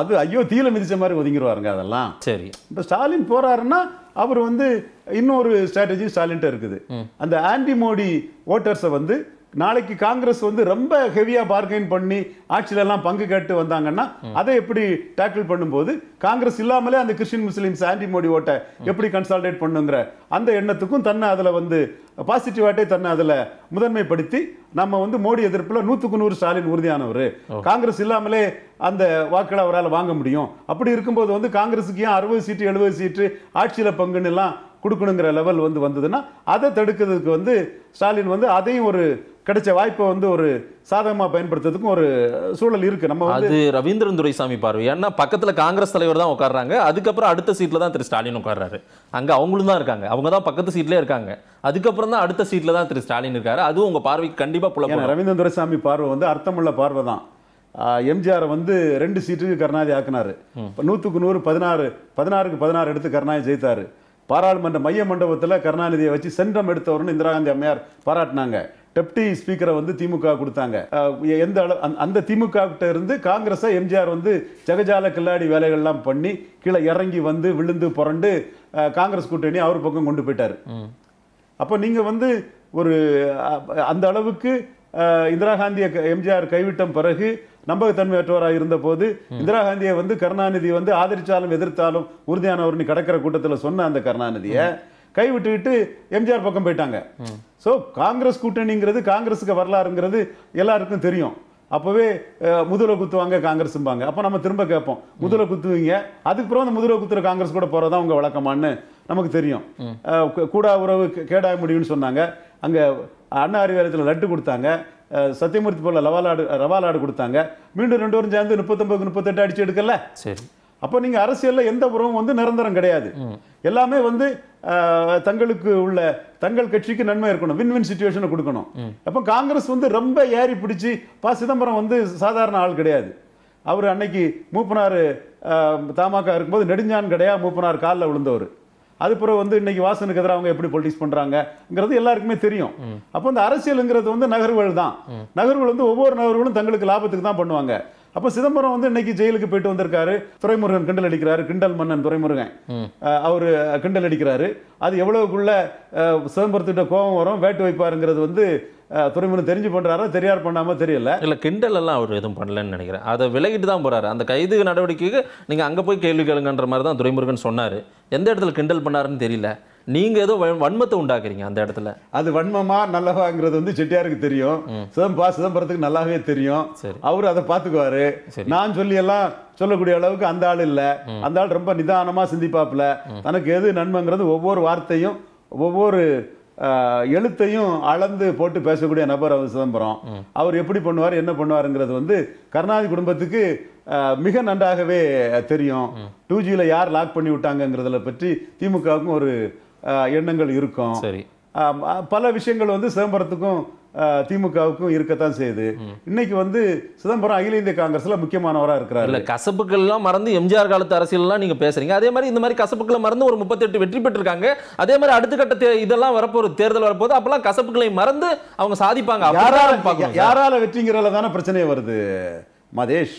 அது ஐயோ தீல மிதிச்ச மாதிரி ஒதுங்கிடுவாருங்க அதெல்லாம் சரி இப்போ ஸ்டாலின் போறாருன்னா அவர் வந்து இன்னொரு ஸ்ட்ராட்டஜி ஸ்டாலின்ட்ட இருக்குது அந்த ஆன்டி மோடி ஓட்டர்ஸை வந்து நாளைக்கு காங்கிரஸ் வந்து ரொம்ப ஹெவியாக பார்கெயின் பண்ணி ஆட்சியிலலாம் பங்கு கேட்டு வந்தாங்கன்னா அதை எப்படி டேக்கிள் பண்ணும்போது காங்கிரஸ் இல்லாமலே அந்த கிறிஸ்டின் முஸ்லீம்ஸ் ஆன்டி மோடி ஓட்டை எப்படி கன்சால்டேட் பண்ணுங்கிற அந்த எண்ணத்துக்கும் தன்னை அதில் வந்து பாசிட்டிவாட்டே தன்னை அதில் முதன்மைப்படுத்தி நம்ம வந்து மோடி எதிர்ப்பில் நூற்றுக்கு நூறு ஸ்டாலின் உறுதியானவர் காங்கிரஸ் இல்லாமலே அந்த வாக்களை அவரால் வாங்க முடியும் அப்படி இருக்கும்போது வந்து காங்கிரஸுக்கு ஏன் அறுபது சீட்டு எழுபது சீட்டு ஆட்சியில் பங்குன்னு எல்லாம் கொடுக்கணுங்கிற லெவல் வந்து வந்ததுன்னா அதை தடுக்கிறதுக்கு வந்து ஸ்டாலின் வந்து அதையும் ஒரு கிடைச்ச வாய்ப்பை வந்து ஒரு சாதகமாக பயன்படுத்துறதுக்கும் ஒரு சூழல் இருக்கு நம்ம அது ரவீந்திரன் துரைசாமி பார்வை ஏன்னா பக்கத்தில் காங்கிரஸ் தலைவர் தான் உட்காடுறாங்க அதுக்கப்புறம் அடுத்த சீட்டில் தான் திரு ஸ்டாலின் உட்காடுறாரு அங்கே அவங்களும் தான் இருக்காங்க அவங்க தான் பக்கத்து சீட்லேயே இருக்காங்க அதுக்கப்புறம் தான் அடுத்த சீட்டில் தான் திரு ஸ்டாலின் இருக்காரு அதுவும் உங்கள் பார்வைக்கு கண்டிப்பாக புலப்படும் ரவீந்திரன் துரைசாமி பார்வை வந்து அர்த்தமுள்ள பார்வை தான் எம்ஜிஆரை வந்து ரெண்டு சீட்டுக்கு கருணாநிதி ஆக்குனாரு இப்போ நூற்றுக்கு நூறு பதினாறு பதினாறுக்கு பதினாறு எடுத்து கருணாநிதி ஜெயித்தார் பாராளுமன்ற மைய மண்டபத்தில் கருணாநிதியை வச்சு சென்றம் எடுத்தவர்னு இந்திரா காந்தி அம்மையார் பாராட்டினாங்க டெப்டி ஸ்பீக்கரை வந்து திமுக கொடுத்தாங்க எந்த அளவு அந்த திமுக கிட்ட இருந்து காங்கிரஸை எம்ஜிஆர் வந்து ஜெகஜால கில்லாடி வேலைகள்லாம் பண்ணி கீழே இறங்கி வந்து விழுந்து புரண்டு காங்கிரஸ் கூட்டணி அவர் பக்கம் கொண்டு போயிட்டார் அப்போ நீங்கள் வந்து ஒரு அந்த அளவுக்கு இந்திரா காந்தியை எம்ஜிஆர் கைவிட்ட பிறகு நம்பகத்தன்மையற்றவராக இருந்த போது இந்திரா காந்தியை வந்து கருணாநிதி வந்து ஆதரிச்சாலும் எதிர்த்தாலும் உறுதியானவர் கடற்கரை கூட்டத்தில் சொன்ன அந்த கருணாநிதியை கைவிட்டுக்கிட்டு எம்ஜிஆர் பக்கம் போயிட்டாங்க ஸோ காங்கிரஸ் கூட்டணிங்கிறது காங்கிரஸுக்கு வரலாறுங்கிறது எல்லாருக்கும் தெரியும் அப்போவே முதல குத்துவாங்க காங்கிரஸும்பாங்க அப்போ நம்ம திரும்ப கேட்போம் முதல குத்துவீங்க அதுக்கப்புறம் அந்த முதல குத்துற காங்கிரஸ் கூட போகிறதா உங்கள் வழக்கமானு நமக்கு தெரியும் கூட உறவு கேடாக முடியும்னு சொன்னாங்க அங்கே அண்ணா அறிவாலயத்தில் லட்டு கொடுத்தாங்க சத்தியமூர்த்தி போல லவாலாடு ரவாலாடு கொடுத்தாங்க மீண்டும் ரெண்டு வருஷம் சேர்ந்து முப்பத்தொம்பதுக்கு முப்பத்தெட்டு அடிச்சு எடுக்கல சரி அப்போ நீங்கள் அரசியலில் எந்த உறவும் வந்து நிரந்தரம் கிடையாது எல்லாமே வந்து தங்களுக்கு உள்ள தங்கள் கட்சிக்கு நன்மை இருக்கணும் வின் வின் சுச்சுவேஷனை கொடுக்கணும் அப்போ காங்கிரஸ் வந்து ரொம்ப ஏறி பிடிச்சி பா சிதம்பரம் வந்து சாதாரண ஆள் கிடையாது அவர் அன்னைக்கு மூப்பனார் தமாக இருக்கும்போது நெடுஞ்சான் கிடையாது மூப்பனார் காலில் விழுந்தவர் அது பிறகு வந்து இன்னைக்கு வாசனுக்கு எதிராக அவங்க எப்படி பொலிட்டிக்ஸ் பண்ணுறாங்கங்கிறது எல்லாருக்குமே தெரியும் அப்போ இந்த அரசியலுங்கிறது வந்து நகர்வுகள் தான் நகர்வுகள் வந்து ஒவ்வொரு நகர்வுகளும் தங்களுக்கு லாபத்துக்கு தான் பண்ணுவாங்க அப்போ சிதம்பரம் வந்து இன்னைக்கு ஜெயிலுக்கு போயிட்டு வந்திருக்காரு துரைமுருகன் கிண்டல் அடிக்கிறாரு கிண்டல் மன்னன் துறைமுருகன் அவர் கிண்டல் அடிக்கிறாரு அது எவ்வளவுக்குள்ள சிதம்பரத்திட்ட கோபம் வரும் வேட்டு வைப்பாருங்கிறது வந்து துறைமுருகன் தெரிஞ்சு பண்ணுறாரா தெரியார் பண்ணாமல் தெரியல இல்லை கிண்டல் எல்லாம் அவர் எதுவும் பண்ணலன்னு நினைக்கிறேன் அதை விலகிட்டு தான் போகிறாரு அந்த கைது நடவடிக்கைக்கு நீங்கள் அங்கே போய் கேள்வி கேளுங்கன்ற மாதிரி தான் துரைமுருகன் சொன்னார் எந்த இடத்துல கிண்டல் பண்ணாருன்னு தெரியல நீங்கள் ஏதோ வன்மத்தை உண்டாக்குறீங்க அந்த இடத்துல அது வன்மமா நல்லவாங்கிறது வந்து செட்டியாருக்கு தெரியும் சிதம்பா சிதம்பரத்துக்கு நல்லாவே தெரியும் அவர் அதை பார்த்துக்குவாரு நான் சொல்லி எல்லாம் சொல்லக்கூடிய அளவுக்கு அந்த ஆள் இல்லை அந்த ஆள் ரொம்ப நிதானமாக சிந்திப்பாப்புல தனக்கு எது நன்மைங்கிறது ஒவ்வொரு வார்த்தையும் ஒவ்வொரு எழுத்தையும் அளந்து போட்டு பேசக்கூடிய நபர் அவர் சிதம்பரம் அவர் எப்படி பண்ணுவார் என்ன பண்ணுவாருங்கிறது வந்து கருணாநிதி குடும்பத்துக்கு மிக நன்றாகவே தெரியும் டூ ஜியில் யார் லாக் பண்ணி விட்டாங்கங்கிறதுல பற்றி திமுகவுக்கும் ஒரு எண்ணங்கள் இருக்கும் சரி பல விஷயங்கள் வந்து சிதம்பரத்துக்கும் திமுகவுக்கும் இருக்கத்தான் செய்யுது இன்னைக்கு வந்து சிதம்பரம் அகில இந்திய காங்கிரஸ்ல முக்கியமானவராக இருக்கிறார் இல்லை கசப்புகள்லாம் மறந்து எம்ஜிஆர் காலத்து அரசியல்லாம் நீங்க பேசுறீங்க அதே மாதிரி இந்த மாதிரி கசப்புகளை மறந்து ஒரு முப்பத்தெட்டு வெற்றி பெற்றிருக்காங்க அதே மாதிரி அடுத்த கட்ட இதெல்லாம் ஒரு தேர்தல் வரப்போது அப்பெல்லாம் கசப்புகளை மறந்து அவங்க சாதிப்பாங்க யாரால யாரால வெற்றிங்கிறதுல தானே பிரச்சனை வருது மதேஷ்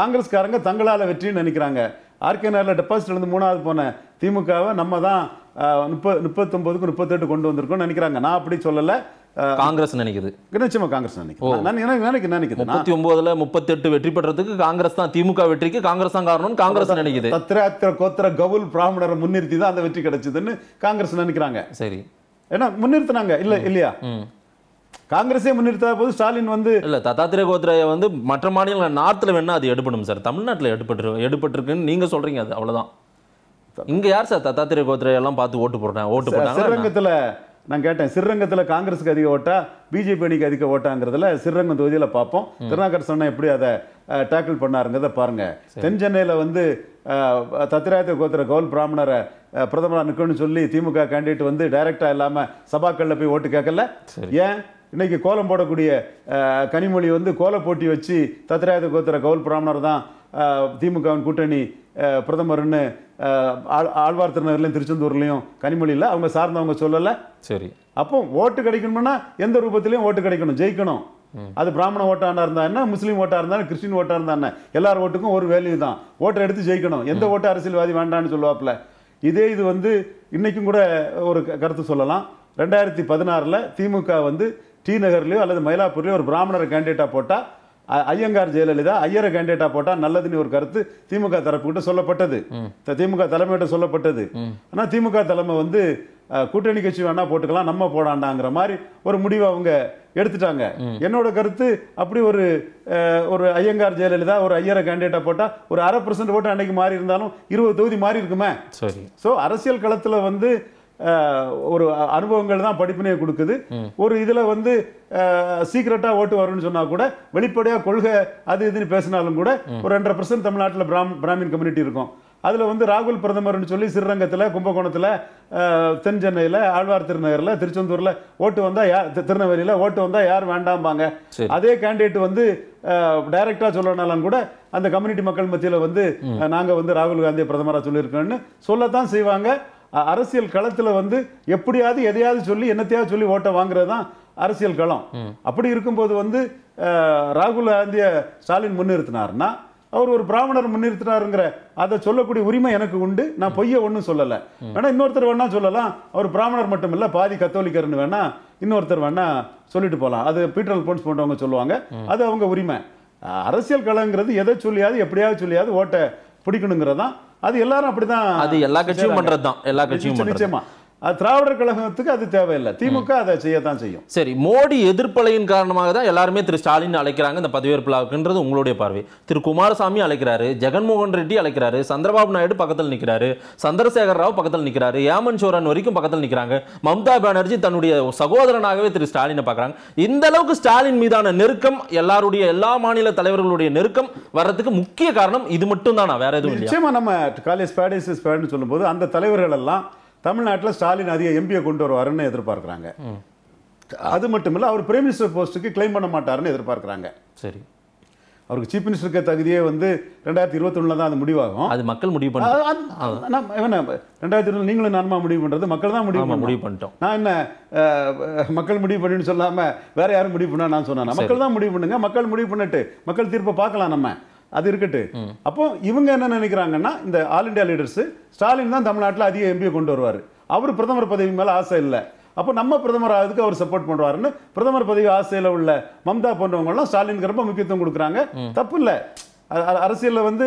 காங்கிரஸ்காரங்க தங்களால வெற்றின்னு நினைக்கிறாங்க ஆர்கே நகரில் டெபாசிட்லேருந்து மூணாவது போன திமுகவை நம்ம தான் முப்பது முப்பத்தொம்போதுக்கு முப்பத்தெட்டு கொண்டு வந்திருக்கோம்னு நினைக்கிறாங்க நான் அப்படி சொல்லலை காங்கிரஸ் நினைக்குது நிச்சயமா காங்கிரஸ் நினைக்கிறேன் நினைக்குது நினைக்குது முப்பத்தி ஒன்பதுல முப்பத்தெட்டு வெற்றி பெற்றதுக்கு காங்கிரஸ் தான் திமுக வெற்றிக்கு காங்கிரஸ் தான் காரணம் காங்கிரஸ் நினைக்குது தத்ராத்திர கோத்திர கவுல் பிராமணரை முன்னிறுத்தி தான் அந்த வெற்றி கிடைச்சதுன்னு காங்கிரஸ் நினைக்கிறாங்க சரி ஏன்னா முன்னிறுத்தினாங்க இல்ல இல்லையா காங்கிரஸே முன்னிறுத்த போது ஸ்டாலின் வந்து இல்ல தத்தாத்திரே கோத்ரேய வந்து மற்ற மாநிலங்கள் நார்த்தில் வேணா அது எடுபடும் சார் தமிழ்நாட்டில் எடுப்பட்டு எடுப்பட்டிருக்குன்னு நீங்க சொல்றீங்க அது அவ்வளவுதான் இங்க யார் சார் தத்தாத்திரே எல்லாம் பார்த்து ஓட்டு போடுறேன் ஓட்டு போடுறாங்க சிறங்கத்தில் நான் கேட்டேன் சிறங்கத்தில் காங்கிரஸுக்கு அதிக ஓட்டா பிஜேபி அணிக்கு அதிக ஓட்டாங்கிறதுல சிறங்கம் தொகுதியில் பார்ப்போம் திருநாகர் சொன்ன எப்படி அதை டேக்கிள் பண்ணாருங்கிறத பாருங்கள் தென் சென்னையில் வந்து தத்திராயத்த கோத்திர கவுல் பிராமணரை பிரதமராக நிற்கணும்னு சொல்லி திமுக கேண்டிடேட் வந்து டைரக்டாக இல்லாமல் சபாக்களில் போய் ஓட்டு கேட்கல ஏன் இன்றைக்கி கோலம் போடக்கூடிய கனிமொழி வந்து கோல போட்டி வச்சு தத்ராயத கோத்திர கவுல் பிராமணர் தான் திமுகவின் கூட்டணி பிரதமர்னு ஆழ் ஆழ்வார் திருநகர்லையும் திருச்செந்தூர்லையும் கனிமொழியில் அவங்க சார்ந்தவங்க சொல்லலை சரி அப்போ ஓட்டு கிடைக்கணும்னா எந்த ரூபத்திலையும் ஓட்டு கிடைக்கணும் ஜெயிக்கணும் அது பிராமண ஓட்டாண்டா இருந்தா என்ன முஸ்லீம் ஓட்டா இருந்தாலும் கிறிஸ்டின் ஓட்டா இருந்தா என்ன எல்லார் ஓட்டுக்கும் ஒரு வேல்யூ தான் ஓட்டை எடுத்து ஜெயிக்கணும் எந்த ஓட்டு அரசியல்வாதி வேண்டான்னு சொல்லுவாப்புல இதே இது வந்து இன்னைக்கும் கூட ஒரு கருத்து சொல்லலாம் ரெண்டாயிரத்தி பதினாறில் திமுக வந்து டி நகர்லயோ அல்லது மயிலாப்பூர்லையோ ஒரு பிராமணரை கேண்டிடேட்டாக போட்டால் ஐயங்கார் ஜெயலலிதா ஐயரை கேண்டிடேட்டா போட்டால் நல்லதுன்னு ஒரு கருத்து திமுக தரப்புக்கிட்ட சொல்லப்பட்டது திமுக தலைமையிட்ட சொல்லப்பட்டது ஆனால் திமுக தலைமை வந்து கூட்டணி கட்சி வேணா போட்டுக்கலாம் நம்ம போடாண்டாங்கிற மாதிரி ஒரு முடிவை அவங்க எடுத்துட்டாங்க என்னோட கருத்து அப்படி ஒரு ஒரு ஐயங்கார் ஜெயலலிதா ஒரு ஐயரை கேண்டிடேட்டா போட்டா ஒரு அரை பர்சன்ட் ஓட்டு அன்னைக்கு மாறி இருந்தாலும் இருபது தொகுதி மாறி இருக்குமே ஸோ அரசியல் களத்தில் வந்து ஒரு அனுபவங்கள் தான் படிப்பினையை கொடுக்குது ஒரு இதில் வந்து சீக்கிரட்டாக ஓட்டு வரும்னு சொன்னால் கூட வெளிப்படையாக கொள்கை அது இதுன்னு பேசினாலும் கூட ஒரு ரெண்டரை பர்சன்ட் தமிழ்நாட்டில் பிராம் பிராமின் கம்யூனிட்டி இருக்கும் அதில் வந்து ராகுல் பிரதமர்னு சொல்லி ஸ்ரீரங்கத்தில் கும்பகோணத்தில் தென் சென்னையில் ஆழ்வார் திருநகரில் திருச்செந்தூரில் ஓட்டு வந்தால் யார் திருநெல்வேலியில் ஓட்டு வந்தால் யார் வேண்டாம்பாங்க அதே கேண்டிடேட் வந்து டைரக்டாக சொல்லனாலும் கூட அந்த கம்யூனிட்டி மக்கள் மத்தியில் வந்து நாங்கள் வந்து ராகுல் காந்தியை பிரதமராக சொல்லியிருக்கோம்னு சொல்லத்தான் செய்வாங்க அரசியல் களத்தில் வந்து எப்படியாவது எதையாவது சொல்லி என்னத்தையாவது சொல்லி ஓட்டை வாங்குறது தான் அரசியல் களம் அப்படி இருக்கும்போது வந்து ராகுல் காந்தியை ஸ்டாலின் முன்னிறுத்தினார்னா அவர் ஒரு பிராமணர் முன்னிறுத்தினாருங்கிற அதை சொல்லக்கூடிய உரிமை எனக்கு உண்டு நான் பொய்ய ஒன்றும் சொல்லலை வேணா இன்னொருத்தர் வேணா சொல்லலாம் அவர் பிராமணர் மட்டும் இல்லை பாதி கத்தோலிக்கர்னு வேணா இன்னொருத்தர் வேணா சொல்லிட்டு போகலாம் அது பீட்டர் அல்போன்ஸ் போன்றவங்க சொல்லுவாங்க அது அவங்க உரிமை அரசியல் களங்கிறது எதை சொல்லியாவது எப்படியாவது சொல்லியாவது ஓட்டை பிடிக்கணுங்கிறது தான் அது எல்லாரும் அப்படிதான் அது எல்லா கட்சியும் பண்றது தான் எல்லா கட்சியும் நிச்சயமா அது திராவிடர் கழகத்துக்கு அது தேவையில்லை திமுக அதை செய்யத்தான் செய்யும் சரி மோடி எதிர்ப்பலையின் காரணமாக தான் எல்லாருமே திரு ஸ்டாலின் அழைக்கிறாங்க இந்த பதவியேற்பு உங்களுடைய பார்வை திரு குமாரசாமி அழைக்கிறாரு ஜெகன்மோகன் ரெட்டி அழைக்கிறாரு சந்திரபாபு நாயுடு பக்கத்தில் நிற்கிறாரு சந்திரசேகர் ராவ் பக்கத்தில் நிற்கிறாரு ஏமன் சோரன் வரைக்கும் பக்கத்தில் நிற்கிறாங்க மம்தா பானர்ஜி தன்னுடைய சகோதரனாகவே திரு ஸ்டாலினை பார்க்குறாங்க இந்த அளவுக்கு ஸ்டாலின் மீதான நெருக்கம் எல்லாருடைய எல்லா மாநில தலைவர்களுடைய நெருக்கம் வர்றதுக்கு முக்கிய காரணம் இது மட்டும் தான் வேற எதுவும் நிச்சயமா நம்ம காலேஜ் பேடிஸ் பேடுன்னு சொல்லும்போது அந்த தலைவர்கள் எல்லாம் தமிழ்நாட்டில் ஸ்டாலின் அதிக எம்பியை கொண்டு வருவாருன்னு எதிர்பார்க்குறாங்க அது மட்டும் இல்லை அவர் பிரைம் மினிஸ்டர் போஸ்ட்டுக்கு கிளைம் பண்ண மாட்டாருன்னு எதிர்பார்க்குறாங்க சரி அவருக்கு சீஃப் மினிஸ்டருக்கு தகுதியே வந்து ரெண்டாயிரத்தி இருபத்தொன்னில் தான் அது முடிவாகும் அது மக்கள் முடிவு பண்ண ரெண்டாயிரத்தி இருபது நீங்களும் நானுமா முடிவு பண்ணுறது மக்கள் தான் முடிவு முடிவு பண்ணிட்டோம் நான் என்ன மக்கள் முடிவு பண்ணின்னு சொல்லாமல் வேற யாரும் முடிவு பண்ணா நான் சொன்னேன் மக்கள் தான் முடிவு பண்ணுங்க மக்கள் முடிவு பண்ணிட்டு மக்கள் தீர்ப்பை பார்க்கலாம் நம்ம அது இருக்கட்டு அப்போ இவங்க என்ன நினைக்கிறாங்கன்னா இந்த ஆல் இண்டியா லீடர்ஸ் ஸ்டாலின் தான் தமிழ்நாட்டில் அதிக எம்பியை கொண்டு வருவார் அவர் பிரதமர் பதவி மேலே ஆசை இல்லை அப்போ நம்ம பிரதமர் அதுக்கு அவர் சப்போர்ட் பண்ணுவாருன்னு பிரதமர் பதவி ஆசையில் உள்ள மம்தா போன்றவங்கலாம் ஸ்டாலினுக்கு ரொம்ப முக்கியத்துவம் கொடுக்குறாங்க தப்பு இல்லை அரசியலில் வந்து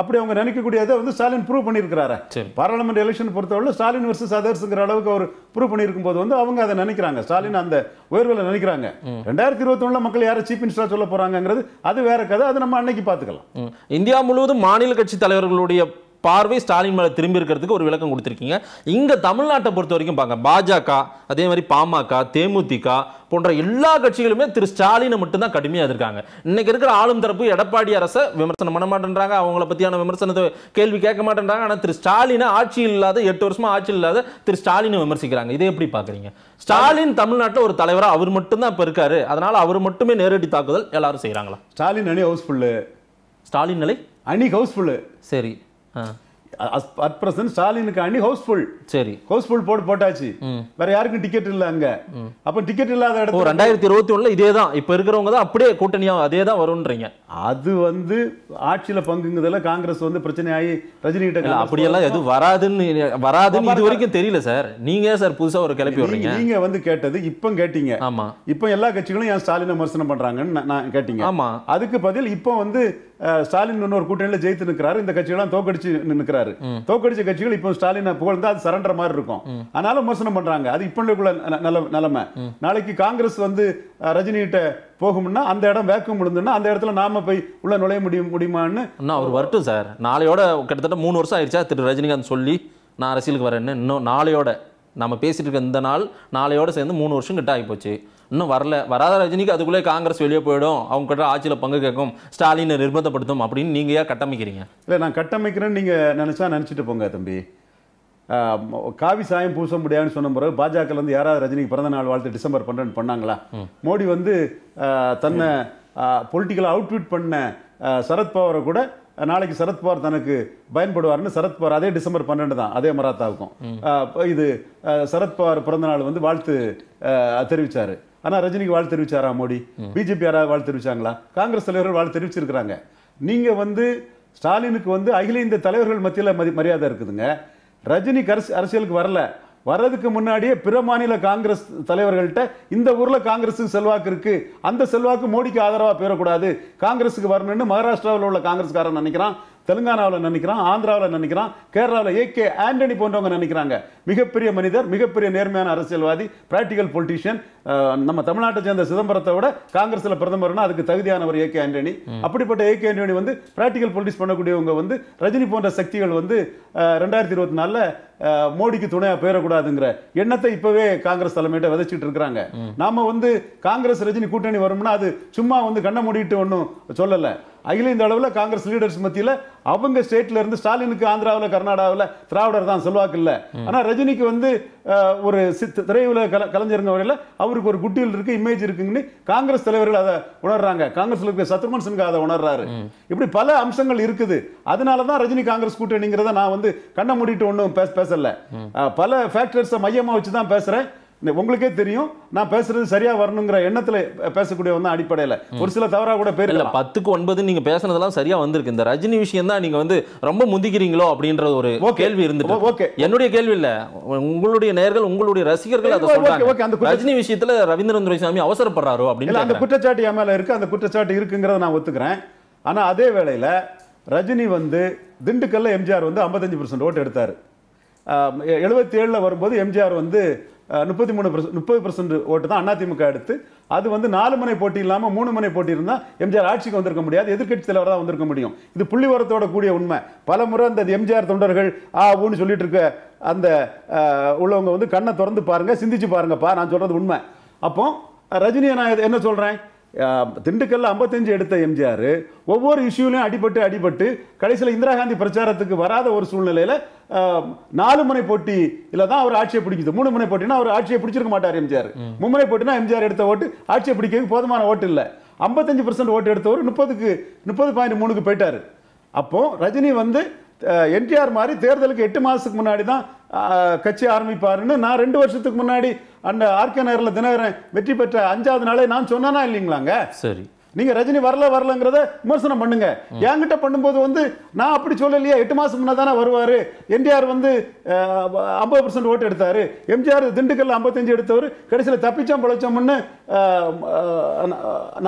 அப்படி அவங்க நினைக்கக்கூடியதை வந்து ஸ்டாலின் ப்ரூவ் பண்ணியிருக்கிறாரு பாராளுமன்ற எலெக்ஷன் பொறுத்தவரை ஸ்டாலின் வர்சஸ் அதர்ஸுங்கிற அளவுக்கு அவர் ப்ரூவ் பண்ணியிருக்கும் போது வந்து அவங்க அதை நினைக்கிறாங்க ஸ்டாலின் அந்த உயர்வில் நினைக்கிறாங்க ரெண்டாயிரத்தி இருபத்தி ஒன்றில் மக்கள் யாரை சீஃப் மினிஸ்டராக சொல்ல போகிறாங்கிறது அது வேற கதை அதை நம்ம அன்னைக்கு பார்த்துக்கலாம் இந்தியா முழுவதும் மாநில கட்சி தலைவர்களுடைய பார்வை ஸ்டாலின் மேலே திரும்பி இருக்கிறதுக்கு ஒரு விளக்கம் கொடுத்துருக்கீங்க இங்கே தமிழ்நாட்டை பொறுத்த வரைக்கும் பாங்க பாஜக அதே மாதிரி பாமக தேமுதிக போன்ற எல்லா கட்சிகளுமே திரு ஸ்டாலினை மட்டும்தான் கடுமையாக இருக்காங்க இன்னைக்கு இருக்கிற ஆளும் தரப்பு எடப்பாடி அரசை விமர்சனம் பண்ண மாட்டேன்றாங்க அவங்கள பற்றியான விமர்சனத்தை கேள்வி கேட்க மாட்டேன்றாங்க ஆனால் திரு ஸ்டாலினை ஆட்சி இல்லாத எட்டு வருஷமா ஆட்சி இல்லாத திரு ஸ்டாலினை விமர்சிக்கிறாங்க இதை எப்படி பார்க்குறீங்க ஸ்டாலின் தமிழ்நாட்டில் ஒரு தலைவராக அவர் மட்டும்தான் இப்போ இருக்காரு அதனால் அவர் மட்டுமே நேரடி தாக்குதல் எல்லாரும் செய்கிறாங்களா ஸ்டாலின் அணி ஹவுஸ்ஃபுல்லு ஸ்டாலின் நிலை அணி ஹவுஸ்ஃபுல்லு சரி அட் பிரசன்ட் ஸ்டாலினுக்கு அணி ஹவுஸ்ஃபுல் சரி ஹவுஸ்ஃபுல் போட்டு போட்டாச்சு வேற யாருக்கும் டிக்கெட் இல்ல அங்க அப்ப டிக்கெட் இல்லாத இடத்துல ரெண்டாயிரத்தி இருபத்தி ஒண்ணுல இதே தான் இப்ப இருக்கிறவங்க தான் அப்படியே கூட்டணியா அதே தான் வரும்ன்றீங்க அது வந்து ஆட்சியில பங்குங்கிறதுல காங்கிரஸ் வந்து பிரச்சனை ஆகி ரஜினி கிட்ட அப்படியெல்லாம் எதுவும் வராதுன்னு வராதுன்னு இது வரைக்கும் தெரியல சார் நீங்க சார் புதுசா ஒரு கிளப்பி வர்றீங்க நீங்க வந்து கேட்டது இப்ப கேட்டீங்க ஆமா இப்ப எல்லா கட்சிகளும் ஏன் ஸ்டாலினை விமர்சனம் பண்றாங்கன்னு நான் கேட்டீங்க ஆமா அதுக்கு பதில் இப்ப வந்து ஸ்டாலின் இன்னொரு கூட்டணியில் ஜெயித்து நிற்கிறாரு இந்த கட்சிகள்லாம் தோக்கடிச்சு நிற்கிறாரு தோக்கடிச்ச கட்சிகள் இப்போ ஸ்டாலின் புகழ்ந்தா அது சரண்டர் மாதிரி இருக்கும் ஆனாலும் விமர்சனம் பண்றாங்க அது இப்போ நில நிலைமை நாளைக்கு காங்கிரஸ் வந்து ரஜினிகிட்ட போகும்னா அந்த இடம் வேக்கம் விழுந்துன்னா அந்த இடத்துல நாம போய் உள்ள நுழைய முடியும் முடியுமான்னு அவர் வரட்டும் சார் நாளையோட கிட்டத்தட்ட மூணு வருஷம் ஆயிடுச்சா திரு ரஜினிகாந்த் சொல்லி நான் அரசியலுக்கு வரேன்னு இன்னும் நாளையோட நம்ம பேசிகிட்டு இருக்க இந்த நாள் நாளையோடு சேர்ந்து மூணு வருஷம் கிட்ட ஆகிப்போச்சு இன்னும் வரல வராத ரஜினிக்கு அதுக்குள்ளே காங்கிரஸ் வெளியே போயிடும் அவங்க கிட்ட ஆட்சியில் பங்கு கேட்கும் ஸ்டாலினை நிர்பந்தப்படுத்தும் அப்படின்னு நீங்கள் ஏன் கட்டமைக்கிறீங்க இல்லை நான் கட்டமைக்கிறேன்னு நீங்கள் நினச்சா நினச்சிட்டு போங்க தம்பி காவி சாயம் பூச முடியாதுன்னு சொன்ன பிறகு பாஜகலேருந்து யாராவது ரஜினிக்கு பிறந்த நாள் வாழ்த்து டிசம்பர் பன்னெண்டு பண்ணாங்களா மோடி வந்து தன்னை பொலிட்டிக்கலாக அவுட்ஃபிட் பண்ண சரத்பவரை கூட நாளைக்கு சரத்பவார் தனக்கு பயன்படுவார்னு சரத்பவார் அதே டிசம்பர் பன்னெண்டு தான் அதே மராத்தாவுக்கும் இது சரத்பவார் பிறந்தநாள் வந்து வாழ்த்து தெரிவித்தார் ஆனால் ரஜினிக்கு வாழ்த்து தெரிவிச்சாரா மோடி பிஜேபி யாராவது வாழ்த்து தெரிவிச்சாங்களா காங்கிரஸ் தலைவர்கள் வாழ்த்து தெரிவிச்சிருக்கிறாங்க நீங்கள் வந்து ஸ்டாலினுக்கு வந்து அகில இந்த தலைவர்கள் மத்தியில் மதி மரியாதை இருக்குதுங்க ரஜினிக்கு அரசியலுக்கு வரல வர்றதுக்கு முன்னாடியே பிற மாநில காங்கிரஸ் தலைவர்கள்ட்ட இந்த ஊரில் காங்கிரஸுக்கு செல்வாக்கு இருக்குது அந்த செல்வாக்கு மோடிக்கு ஆதரவாக பெறக்கூடாது காங்கிரஸுக்கு வரணும்னு மகாராஷ்டிராவில் உள்ள காங்கிரஸ்காரன் நினைக்கிறான் தெலுங்கானாவில் நினைக்கிறான் ஆந்திராவில் நினைக்கிறான் கேரளாவில் ஏ கே ஆண்டனி போன்றவங்க நினைக்கிறாங்க மிகப்பெரிய மனிதர் மிகப்பெரிய நேர்மையான அரசியல்வாதி பிராக்டிக்கல் பொலிட்டீஷியன் நம்ம தமிழ்நாட்டை சேர்ந்த சிதம்பரத்தை விட காங்கிரஸில் பிரதமர்னா அதுக்கு தகுதியானவர் ஏ கே ஆண்டனி அப்படிப்பட்ட ஏ கே ஆண்டனி வந்து பிராக்டிக்கல் பொலிட்டிக்ஸ் பண்ணக்கூடியவங்க வந்து ரஜினி போன்ற சக்திகள் வந்து ரெண்டாயிரத்தி இருபத்தி நாலில் மோடிக்கு துணையாக பேரக்கூடாதுங்கிற எண்ணத்தை இப்போவே காங்கிரஸ் தலைமையிட்ட விதைச்சிட்டு இருக்கிறாங்க நாம வந்து காங்கிரஸ் ரஜினி கூட்டணி வரும்னா அது சும்மா வந்து கண்ணை மூடிட்டு ஒன்றும் சொல்லலை அகில இந்த அளவில் காங்கிரஸ் லீடர்ஸ் மத்தியில் அவங்க ஸ்டேட்ல இருந்து ஸ்டாலினுக்கு ஆந்திராவில் கர்நாடகாவில் திராவிடர் தான் செல்வாக்கு இல்லை ஆனால் ரஜினிக்கு வந்து ஒரு திரையுல கல கலைஞருங்க வரையில் அவருக்கு ஒரு குட்டியில் இருக்கு இமேஜ் இருக்குங்கன்னு காங்கிரஸ் தலைவர்கள் அதை உணர்றாங்க காங்கிரஸ்ல இருக்க சத்ருமன் சின்ஹா அதை உணர்றாரு இப்படி பல அம்சங்கள் இருக்குது அதனால தான் ரஜினி காங்கிரஸ் கூட்டணிங்கிறத நான் வந்து கண்ணை மூடிட்டு ஒன்றும் பேச பேசல பல ஃபேக்டர்ஸை மையமாக வச்சு தான் பேசுகிறேன் உங்களுக்கே தெரியும் நான் பேசுறது சரியா வரணுங்கிற எண்ணத்துல பேசக்கூடிய வந்து அடிப்படையில ஒரு சில தவறா கூட பேர் இல்ல பத்துக்கு ஒன்பது நீங்க பேசுனதெல்லாம் சரியா வந்திருக்கு இந்த ரஜினி விஷயம் தான் நீங்க வந்து ரொம்ப முந்திக்கிறீங்களோ அப்படின்ற ஒரு கேள்வி இருந்து ஓகே என்னுடைய கேள்வி இல்ல உங்களுடைய நேர்கள் உங்களுடைய ரசிகர்கள் அதை சொல்றாங்க ரஜினி விஷயத்துல ரவீந்திரன் துரைசாமி அவசரப்படுறாரோ அப்படின்னு அந்த குற்றச்சாட்டு என் மேல இருக்கு அந்த குற்றச்சாட்டு இருக்குங்கிறத நான் ஒத்துக்கிறேன் ஆனா அதே வேளையில ரஜினி வந்து திண்டுக்கல்ல எம்ஜிஆர் வந்து ஐம்பத்தஞ்சு பர்சன்ட் ஓட்டு எடுத்தார் எழுபத்தி ஏழில் வரும்போது எம்ஜிஆர் வந்து முப்பத்தி மூணு முப்பது பர்சன்ட் ஓட்டு தான் அதிமுக எடுத்து அது வந்து நாலு முனை போட்டி இல்லாமல் மூணு முனை போட்டி இருந்தால் எம்ஜிஆர் ஆட்சிக்கு வந்திருக்க முடியாது எதிர்கட்சி தலைவர் தான் வந்திருக்க முடியும் இது புள்ளி உரத்தோட கூடிய உண்மை பல முறை அந்த எம்ஜிஆர் தொண்டர்கள் ஆ ஊன்னு சொல்லிட்டு இருக்க அந்த உள்ளவங்க வந்து கண்ணை திறந்து பாருங்கள் சிந்திச்சு பாருங்கப்பா நான் சொல்கிறது உண்மை அப்போ ரஜினியை நான் என்ன சொல்கிறேன் திண்டுக்கல்ல ஐம்பத்தஞ்சு எடுத்த எம்ஜிஆர் ஒவ்வொரு இஷ்யூலையும் அடிபட்டு அடிபட்டு கடைசியில் இந்திரா காந்தி பிரச்சாரத்துக்கு வராத ஒரு சூழ்நிலையில் நாலு முனை போட்டி இல்லை தான் அவர் ஆட்சியை பிடிக்குது மூணு முனை போட்டினா அவர் ஆட்சியை பிடிச்சிருக்க மாட்டார் எம்ஜிஆர் மும்முனை போட்டினா எம்ஜிஆர் எடுத்த ஓட்டு ஆட்சியை பிடிக்கிறதுக்கு போதுமான ஓட்டு இல்லை ஐம்பத்தஞ்சு பர்சன்ட் ஓட்டு எடுத்தவர் முப்பதுக்கு முப்பது பாயிண்ட் மூணுக்கு போயிட்டார் அப்போ ரஜினி வந்து என்டிஆர் மாதிரி தேர்தலுக்கு எட்டு மாதத்துக்கு முன்னாடி தான் கட்சி ஆரம்பிப்பாருன்னு நான் ரெண்டு வருஷத்துக்கு முன்னாடி அந்த ஆர்கே நகரில் தினகரன் வெற்றி பெற்ற அஞ்சாவது நாளே நான் சொன்னானா இல்லைங்களாங்க சரி நீங்க ரஜினி வரல வரலங்கிறத விமர்சனம் பண்ணுங்க என்கிட்ட பண்ணும்போது வந்து நான் அப்படி சொல்லலையா எட்டு மாசம் முன்னே தானே வருவாரு என்டிஆர் வந்து ஐம்பது பர்சன்ட் ஓட்டு எடுத்தாரு எம்ஜிஆர் திண்டுக்கல்ல ஐம்பத்தஞ்சு எடுத்தவர் கடைசியில் தப்பிச்சோம் பிழைச்சோம்னு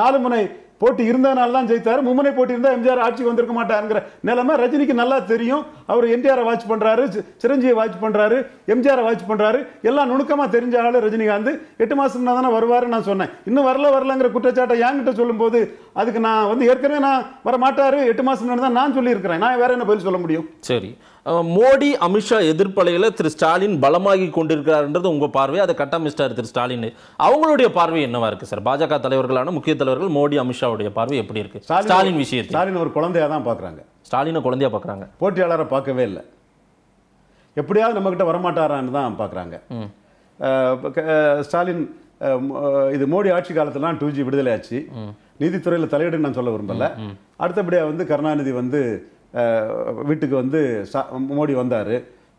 நாலு முனை போட்டி இருந்தனால தான் ஜெயித்தார் மும்முனை போட்டி இருந்தால் எம்ஜிஆர் ஆட்சிக்கு வந்திருக்க மாட்டாருங்கிற நிலைமை ரஜினிக்கு நல்லா தெரியும் அவர் என்டிஆரை வாட்ச் பண்ணுறாரு சிரஞ்சீவி வாட்ச் பண்ணுறாரு எம்ஜிஆரை வாட்ச் பண்ணுறாரு எல்லாம் நுணுக்கமாக தெரிஞ்ச ஆள் ரஜினிகாந்த் எட்டு மாதம்னா தானே வருவாருன்னு நான் சொன்னேன் இன்னும் வரல வரலங்கிற குற்றச்சாட்டை என்கிட்ட சொல்லும்போது அதுக்கு நான் வந்து ஏற்கனவே நான் வர மாட்டார் எட்டு மாதம் தான் நான் சொல்லியிருக்கிறேன் நான் வேறு என்ன பதில் சொல்ல முடியும் சரி மோடி அமித்ஷா எதிர்ப்பலையில் திரு ஸ்டாலின் பலமாகி கொண்டிருக்கிறார்ன்றது உங்கள் பார்வை அதை கட்டமைச்சிட்டார் திரு ஸ்டாலின் அவங்களுடைய பார்வை என்னவா இருக்குது சார் பாஜக தலைவர்களான முக்கிய தலைவர்கள் மோடி அமித்ஷாவுடைய பார்வை எப்படி இருக்குது ஸ்டாலின் விஷயம் ஸ்டாலின் ஒரு குழந்தையாக தான் பார்க்குறாங்க ஸ்டாலினை குழந்தையாக பார்க்குறாங்க போட்டியாளரை பார்க்கவே இல்லை எப்படியாவது நம்மக்கிட்ட வரமாட்டாரான்னு தான் பார்க்குறாங்க ஸ்டாலின் இது மோடி ஆட்சி காலத்திலாம் டூ ஜி விடுதலை ஆச்சு நீதித்துறையில் தலையிடுன்னு நான் சொல்ல விரும்பல அடுத்தபடியாக வந்து கருணாநிதி வந்து வீட்டுக்கு வந்து சா மோடி வந்தார்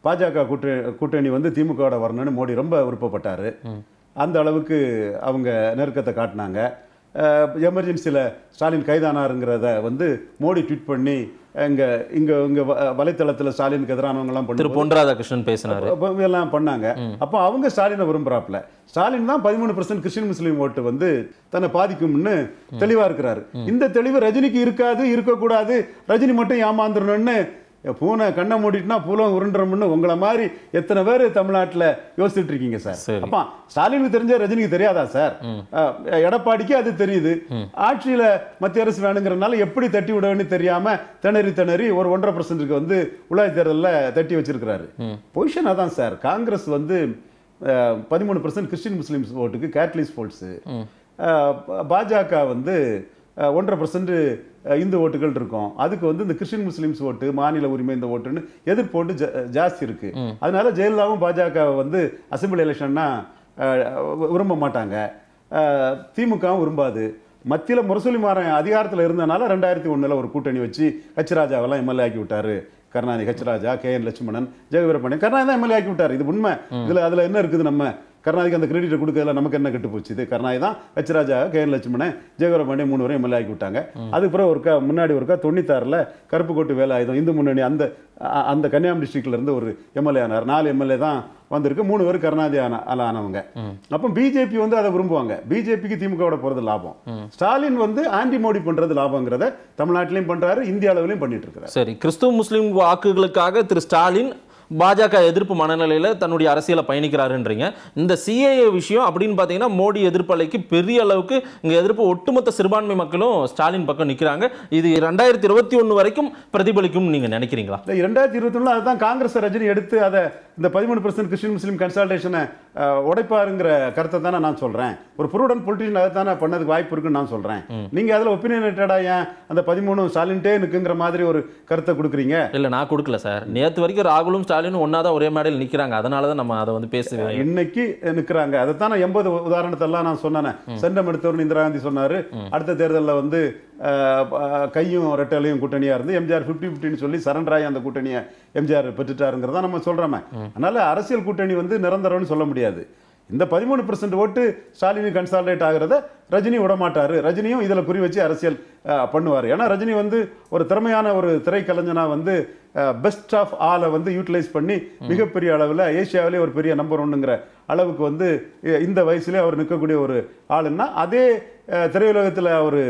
பாஜக கூட்ட கூட்டணி வந்து திமுகவோட வரணும்னு மோடி ரொம்ப விருப்பப்பட்டார் அந்த அளவுக்கு அவங்க நெருக்கத்தை காட்டினாங்க எமர்ஜென்சியில் ஸ்டாலின் கைதானாருங்கிறத வந்து மோடி ட்வீட் பண்ணி இங்கே இங்கே இங்கே வலைத்தளத்தில் ஸ்டாலினுக்கு எதிரானவங்கலாம் பண்ணி திரு பொன் ராதாகிருஷ்ணன் பேசினார் எல்லாம் பண்ணாங்க அப்போ அவங்க ஸ்டாலினை விரும்புகிறாப்புல ஸ்டாலின் தான் பதிமூணு பர்சன்ட் கிறிஸ்டின் முஸ்லீம் ஓட்டு வந்து தன்னை பாதிக்கும்னு தெளிவாக இருக்கிறாரு இந்த தெளிவு ரஜினிக்கு இருக்காது இருக்கக்கூடாது ரஜினி மட்டும் ஏமாந்துடணும்னு பூனை கண்ணை மூடிட்டுனா பூலம் உருண்டுறோம்னு உங்களை மாதிரி எத்தனை பேர் தமிழ்நாட்டில் யோசிச்சுட்டு இருக்கீங்க சார் அப்பா ஸ்டாலினுக்கு தெரிஞ்ச ரஜினிக்கு தெரியாதா சார் எடப்பாடிக்கு அது தெரியுது ஆட்சியில் மத்திய அரசு வேணுங்கிறனால எப்படி தட்டி விடணும்னு தெரியாம திணறி திணறி ஒரு ஒன்றரை பர்சன்ட்டுக்கு வந்து உள்ளாய தேர்தலில் தட்டி வச்சிருக்கிறாரு பொசிஷன் அதான் சார் காங்கிரஸ் வந்து பதிமூணு பர்சன்ட் கிறிஸ்டின் முஸ்லீம்ஸ் ஓட்டுக்கு கேட்லிஸ் போல்ஸு பாஜக வந்து ஒன்றரை பர்சன்ட் இந்து ஓட்டுகள் இருக்கும் அதுக்கு வந்து இந்த கிறிஸ்டின் முஸ்லீம்ஸ் ஓட்டு மாநில உரிமை இந்த ஓட்டுன்னு எதிர்ப்பு ஓட்டு ஜாஸ்தி இருக்கு அதனால ஜெயலலிதாவும் பாஜக வந்து அசம்பிளி எலெக்ஷன்னா விரும்ப மாட்டாங்க திமுகவும் விரும்பாது மத்தியில் முரசொலி மாறன் அதிகாரத்தில் இருந்தனால ரெண்டாயிரத்தி ஒன்றில் ஒரு கூட்டணி வச்சு ஹச்ராஜாவெல்லாம் எம்எல்ஏ ஆக்கி விட்டாரு கருணாநிதி ஹச்ராஜா கே என் லட்சுமணன் ஜெயவீரபாண்டியன் கருணாநிதி தான் எம்எல்ஏ ஆக்கி விட்டார் இது உண்மை இதில் அதில் என்ன இருக்குது நம்ம கருணாதிக்கு அந்த கிரெடிட்டை கொடுக்கறதுல நமக்கு என்ன கெட்டு போச்சு இது கருணாதி தான் வச்சராஜா கே என் லட்சுமணன் ஜெயகரமணி மூணு வரையும் எம்எல்ஏ ஆக்கி விட்டாங்க அதுக்கப்புறம் ஒருக்கா முன்னாடி ஒருக்கா தொண்ணூத்தாறில் கருப்பு கோட்டு வேலை ஆயுதம் இந்து முன்னணி அந்த அந்த கன்னியாகுமரி டிஸ்ட்ரிக்ட்லேருந்து ஒரு எம்எல்ஏ ஆனார் நாலு எம்எல்ஏ தான் வந்திருக்கு மூணு பேர் கருணாதி ஆன ஆனவங்க அப்போ பிஜேபி வந்து அதை விரும்புவாங்க பிஜேபிக்கு திமுகவோட போகிறது லாபம் ஸ்டாலின் வந்து ஆன்டி மோடி பண்ணுறது லாபங்கிறத தமிழ்நாட்டிலையும் பண்ணுறாரு இந்திய அளவிலையும் பண்ணிட்டு இருக்கிறார் சரி கிறிஸ்துவ முஸ்லீம் வாக்குகளுக்காக திரு ஸ்டாலின் பாஜக எதிர்ப்பு மனநிலையில் தன்னுடைய அரசியலை பயணிக்கிறாருன்றீங்க இந்த சிஏஏ விஷயம் அப்படின்னு பார்த்தீங்கன்னா மோடி எதிர்ப்பலைக்கு பெரிய அளவுக்கு இங்கே எதிர்ப்பு ஒட்டுமொத்த சிறுபான்மை மக்களும் ஸ்டாலின் பக்கம் நிற்கிறாங்க இது ரெண்டாயிரத்தி இருபத்தி ஒன்று வரைக்கும் பிரதிபலிக்கும் நீங்கள் நினைக்கிறீங்களா ரெண்டாயிரத்தி இருபத்தி ஒன்று அதுதான் காங்கிரஸ் ரஜினி எடுத்து அதை இந்த பதிமூணு பர்சன்ட் கிறிஸ்டின் முஸ்லீம் கன்சல்டேஷனை உடைப்பாருங்கிற கருத்தை தானே நான் சொல்கிறேன் ஒரு புருடன் பொலிட்டிஷன் அதை தானே பண்ணதுக்கு வாய்ப்பு இருக்குன்னு நான் சொல்கிறேன் நீங்கள் அதில் ஒப்பீனியேட்டடாக ஏன் அந்த பதிமூணு ஸ்டாலின்ட்டே நிற்குங்கிற மாதிரி ஒரு கருத்தை கொடுக்குறீங்க இல்லை நான் கொடுக்கல சார் நேற்று வரைக்கும் ராகுலும் ஸ்டாலின் ஸ்டாலின் ஒன்றா தான் ஒரே மேடையில் நிற்கிறாங்க அதனால தான் நம்ம அதை வந்து பேசுவேன் இன்னைக்கு நிற்கிறாங்க அதை தான் நான் எண்பது உதாரணத்தெல்லாம் நான் சொன்னேன் சென்றம் மருத்துவர்னு இந்திரா காந்தி சொன்னார் அடுத்த தேர்தலில் வந்து கையும் ரெட்டலையும் கூட்டணியாக இருந்து எம்ஜிஆர் ஃபிஃப்டி ஃபிஃப்டின்னு சொல்லி சரண்டராய் அந்த கூட்டணியை எம்ஜிஆர் பெற்றுட்டாருங்கிறத நம்ம சொல்கிறோமே அதனால் அரசியல் கூட்டணி வந்து நிரந்தரம்னு சொல்ல முடியாது இந்த பதிமூணு பர்சன்ட் ஓட்டு ஸ்டாலின் கன்சால்டேட் ஆகிறத ரஜினி விடமாட்டார் ரஜினியும் இதில் குறி வச்சு அரசியல் பண்ணுவார் ஏன்னா ரஜினி வந்து ஒரு திறமையான ஒரு திரைக்கலைஞனாக வந்து பெஸ்ட் ஆஃப் ஆலை வந்து யூட்டிலைஸ் பண்ணி மிகப்பெரிய அளவில் ஏஷியாவிலே ஒரு பெரிய நம்பர் ஒன்றுங்கிற அளவுக்கு வந்து இந்த வயசுலேயே அவர் நிற்கக்கூடிய ஒரு ஆளுன்னா அதே திரையுலகத்தில் அவர்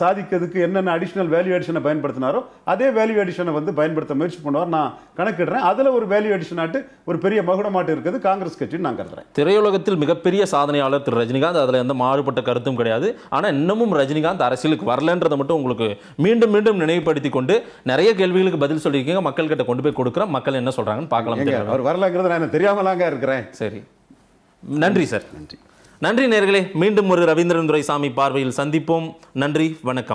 சாதிக்கிறதுக்கு என்னென்ன அடிஷ்னல் வேல்யூ அடிஷனை பயன்படுத்தினாரோ அதே வேல்யூ அடிஷனை வந்து பயன்படுத்த முயற்சி பண்ணுவார் நான் கணக்கிடுறேன் அதில் ஒரு வேல்யூ ஆட்டு ஒரு பெரிய மகுடமாட்டு இருக்குது காங்கிரஸ் கட்சின்னு நான் கருதுறேன் திரையுலகத்தில் மிகப்பெரிய சாதனையாளர் திரு ரஜினிகாந்த் அதில் எந்த மாறுபட்ட கருத்தும் கிடையாது ஆனால் இன்னமும் ரஜினிகாந்த் அரசியலுக்கு வரலன்றதை மட்டும் உங்களுக்கு மீண்டும் மீண்டும் நினைவுபடுத்தி கொண்டு நிறைய கேள்விகளுக்கு பதில் சொல்லியிருக்கீங்க மக்கள்கிட்ட கொண்டு போய் கொடுக்குறோம் மக்கள் என்ன சொல்கிறாங்கன்னு பார்க்கலாம் அவர் வரலாங்கிறது நான் தெரியாமலாங்க இருக்கிறேன் சரி நன்றி சார் நன்றி நன்றி நேர்களே மீண்டும் ஒரு ரவீந்திரன் துரைசாமி பார்வையில் சந்திப்போம் நன்றி வணக்கம்